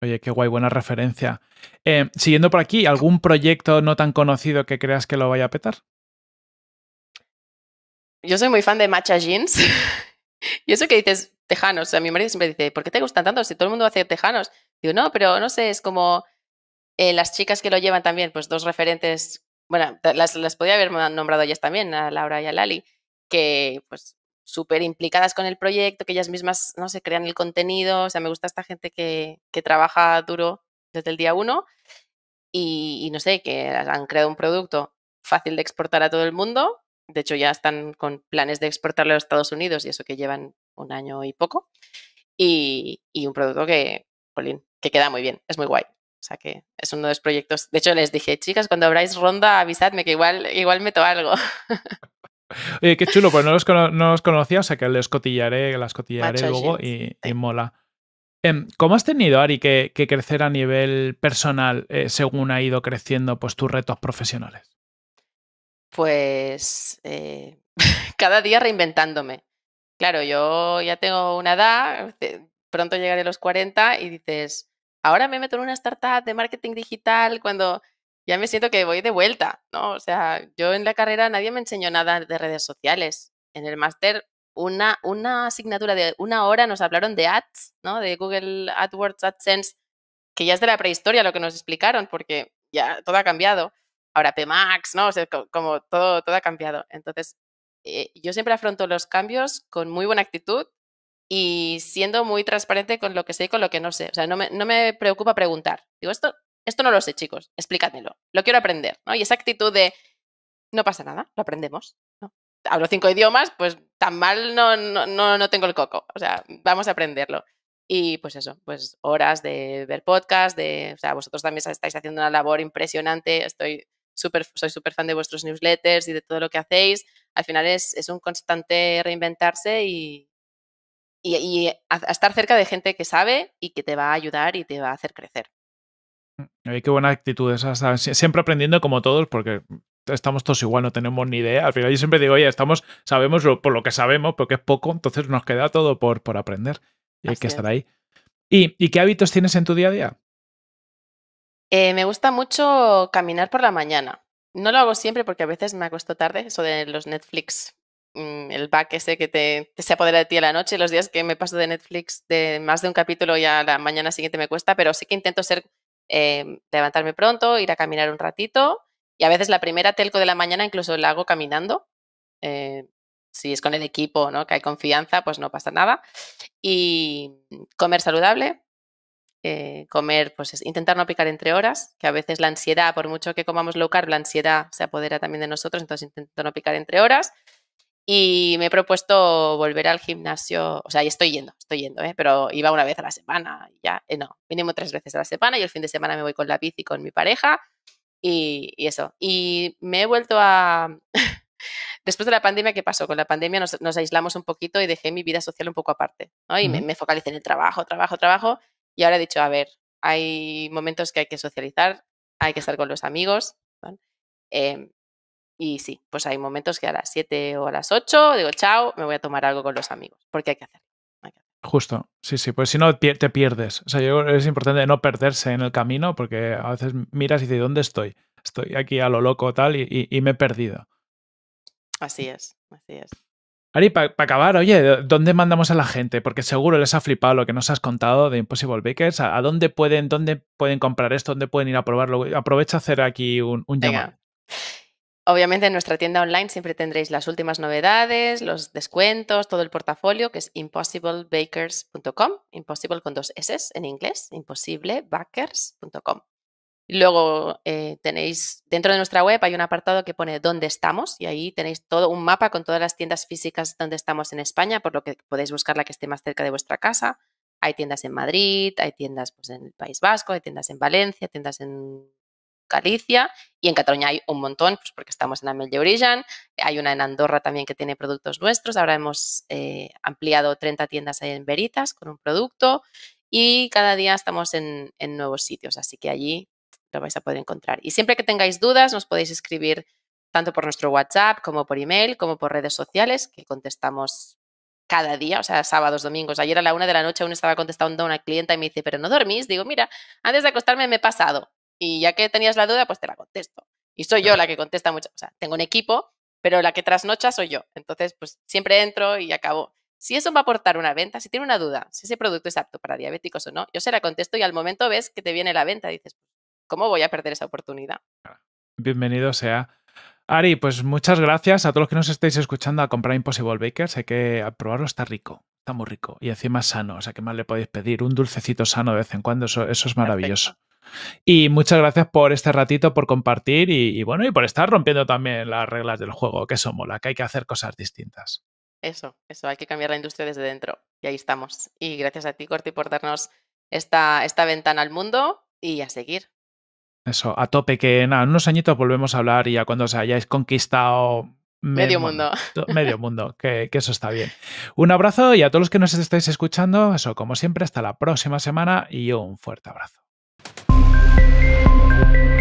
S2: Oye, qué guay, buena referencia. Eh, siguiendo por aquí, ¿algún proyecto no tan conocido que creas que lo vaya a petar?
S1: Yo soy muy fan de Matcha Jeans. y eso que dices, tejanos. A mi marido siempre dice, ¿por qué te gustan tanto si todo el mundo hace tejanos? Digo, no, pero no sé, es como eh, las chicas que lo llevan también, pues dos referentes, bueno, las, las podía haber nombrado ellas también, a Laura y a Lali, que pues super implicadas con el proyecto, que ellas mismas no se crean el contenido. O sea, me gusta esta gente que, que trabaja duro desde el día uno y, no sé, que han creado un producto fácil de exportar a todo el mundo. De hecho, ya están con planes de exportarlo a los Estados Unidos y eso que llevan un año y poco. Y, un producto que, colin, que queda muy bien, es muy guay. O sea que es uno de los proyectos. De hecho, les dije, chicas, cuando abráis ronda, avisadme que igual, igual meto algo.
S2: qué chulo, pues no los, conocía, o sea que les cotillaré, las cotillaré luego y, mola. Em, ¿Cómo has tenido, Ari, que, crecer a nivel personal eh, según ha ido creciendo pues, tus retos profesionales?
S1: Pues eh, cada día reinventándome. Claro, yo ya tengo una edad, eh, pronto llegaré a los 40 y dices, ahora me meto en una startup de marketing digital cuando ya me siento que voy de vuelta, ¿no? O sea, yo en la carrera nadie me enseñó nada de redes sociales. En el máster, una, una asignatura de una hora nos hablaron de ads, ¿no? De Google AdWords, AdSense, que ya es de la prehistoria lo que nos explicaron, porque ya todo ha cambiado. Ahora PMAX, ¿no? O sea, como todo, todo ha cambiado. Entonces, eh, yo siempre afronto los cambios con muy buena actitud y siendo muy transparente con lo que sé y con lo que no sé. O sea, no me, no me preocupa preguntar. Digo, esto esto no lo sé, chicos, explícatelo. Lo quiero aprender, ¿no? Y esa actitud de no pasa nada, lo aprendemos. Hablo cinco idiomas, pues tan mal no, no, no, tengo el coco. O sea, vamos a aprenderlo. Y pues eso, pues horas de ver podcast, de, o sea, vosotros también estáis haciendo una labor impresionante, estoy súper, soy súper fan de vuestros newsletters y de todo lo que hacéis. Al final es, es un constante reinventarse y, y, estar cerca de gente que sabe y que te va a ayudar y te va a hacer crecer.
S2: Mm, qué buena actitud esa, siempre aprendiendo como todos, porque estamos todos igual, no tenemos ni idea. Al final yo siempre digo, oye, estamos, sabemos por lo que sabemos, porque es poco, entonces nos queda todo por, por aprender y hay que estar ahí. ¿Y, qué hábitos tienes en tu día a día?
S1: Eh, me gusta mucho caminar por la mañana. No lo hago siempre porque a veces me acuesto tarde, eso de los Netflix, mm, el back ese que te, se apodera de ti a la noche, los días que me paso de Netflix de más de un capítulo y a la mañana siguiente me cuesta, pero sí que intento ser Em, levantarme pronto, ir a caminar un ratito y a veces la primera telco de la mañana incluso la hago caminando. Eh, si es con el equipo, ¿no? Que hay confianza, pues no pasa nada. Y comer saludable, eh, comer, pues intentar no picar entre horas, que a veces la ansiedad, por mucho que comamos low carb, la ansiedad se apodera también de nosotros, entonces intento no picar entre horas y me he propuesto volver al gimnasio, o sea, y estoy yendo, estoy yendo, ¿eh? pero iba una vez a la semana, ya, eh, no, mínimo tres veces a la semana y el fin de semana me voy con la bici con mi pareja y, eso. Y me he vuelto a... Después de la pandemia, ¿qué pasó? Con la pandemia nos, aislamos un poquito y dejé mi vida social un poco aparte, ¿no? Y me, me focalicé en el trabajo, trabajo, trabajo y ahora he dicho, a ver, hay momentos que hay que socializar, hay que estar con los amigos, ¿vale? Em, y sí, pues hay momentos que a las 7 o a las 8 digo, chao, me voy a tomar algo con los amigos, porque hay que hacer
S2: Justo, sí, sí, pues si no te pierdes. O sea, es importante no perderse en el camino porque a veces miras y dices, ¿dónde estoy? Estoy aquí a lo loco tal y, me he perdido.
S1: Así es, así es.
S2: Ari, para acabar, oye, ¿dónde mandamos a la gente? Porque seguro les ha flipado lo que nos has contado de Impossible Bakers. ¿A, dónde, pueden, dónde pueden comprar esto? ¿Dónde pueden ir a probarlo? Aprovecha hacer aquí un, un llamado.
S1: Obviamente en nuestra tienda online siempre tendréis las últimas novedades, los descuentos, todo el portafolio que es impossiblebakers.com, impossible con dos S en inglés, imposiblebakers.com. Luego eh, tenéis, dentro de nuestra web hay un apartado que pone dónde estamos y ahí tenéis todo un mapa con todas las tiendas físicas donde estamos en España, por lo que podéis buscar la que esté más cerca de vuestra casa. Hay tiendas en Madrid, hay tiendas pues, en el País Vasco, hay tiendas en Valencia, tiendas en Galicia y en Cataluña hay un montón, pues porque estamos en Amel de hay una en Andorra también que tiene productos nuestros, ahora hemos eh, ampliado 30 tiendas en Veritas con un producto y cada día estamos en, en nuevos sitios, así que allí lo vais a poder encontrar. Y siempre que tengáis dudas nos podéis escribir tanto por nuestro WhatsApp como por email, como por redes sociales, que contestamos cada día, o sea, sábados, domingos. Ayer a la una de la noche aún estaba contestando a una clienta y me dice, pero no dormís. Digo, mira, antes de acostarme me he pasado y ya que tenías la duda, pues te la contesto. Y soy yo la que contesta mucho, o sea, tengo un equipo, pero la que trasnocha soy yo. Entonces, pues siempre entro y acabo. Si eso va a aportar una venta, si tiene una duda, si ese producto es apto para diabéticos o no, yo se la contesto y al momento ves que te viene la venta y dices, ¿cómo voy a perder esa oportunidad?
S2: Bienvenido sea. Ari, pues muchas gracias a todos los que nos estáis escuchando a comprar Impossible Bakers. Hay que probarlo, está rico, está muy rico y encima sano. O sea, que más le podéis pedir? Un dulcecito sano de vez en cuando, eso, eso es maravilloso. Y muchas gracias por este ratito, por compartir y, bueno, y por estar rompiendo también las reglas del juego, que eso mola, que hay que hacer cosas distintas.
S1: Eso, eso, hay que cambiar la industria desde dentro. Y ahí estamos. Y gracias a ti, Corti, por darnos esta, esta ventana al mundo y a seguir.
S2: Eso, a tope, que nada, en unos añitos volvemos a hablar y a cuando os hayáis conquistado
S1: medio, mundo.
S2: Medio mundo, que, que, eso está bien. Un abrazo y a todos los que nos estáis escuchando, eso, como siempre, hasta la próxima semana y un fuerte abrazo. Música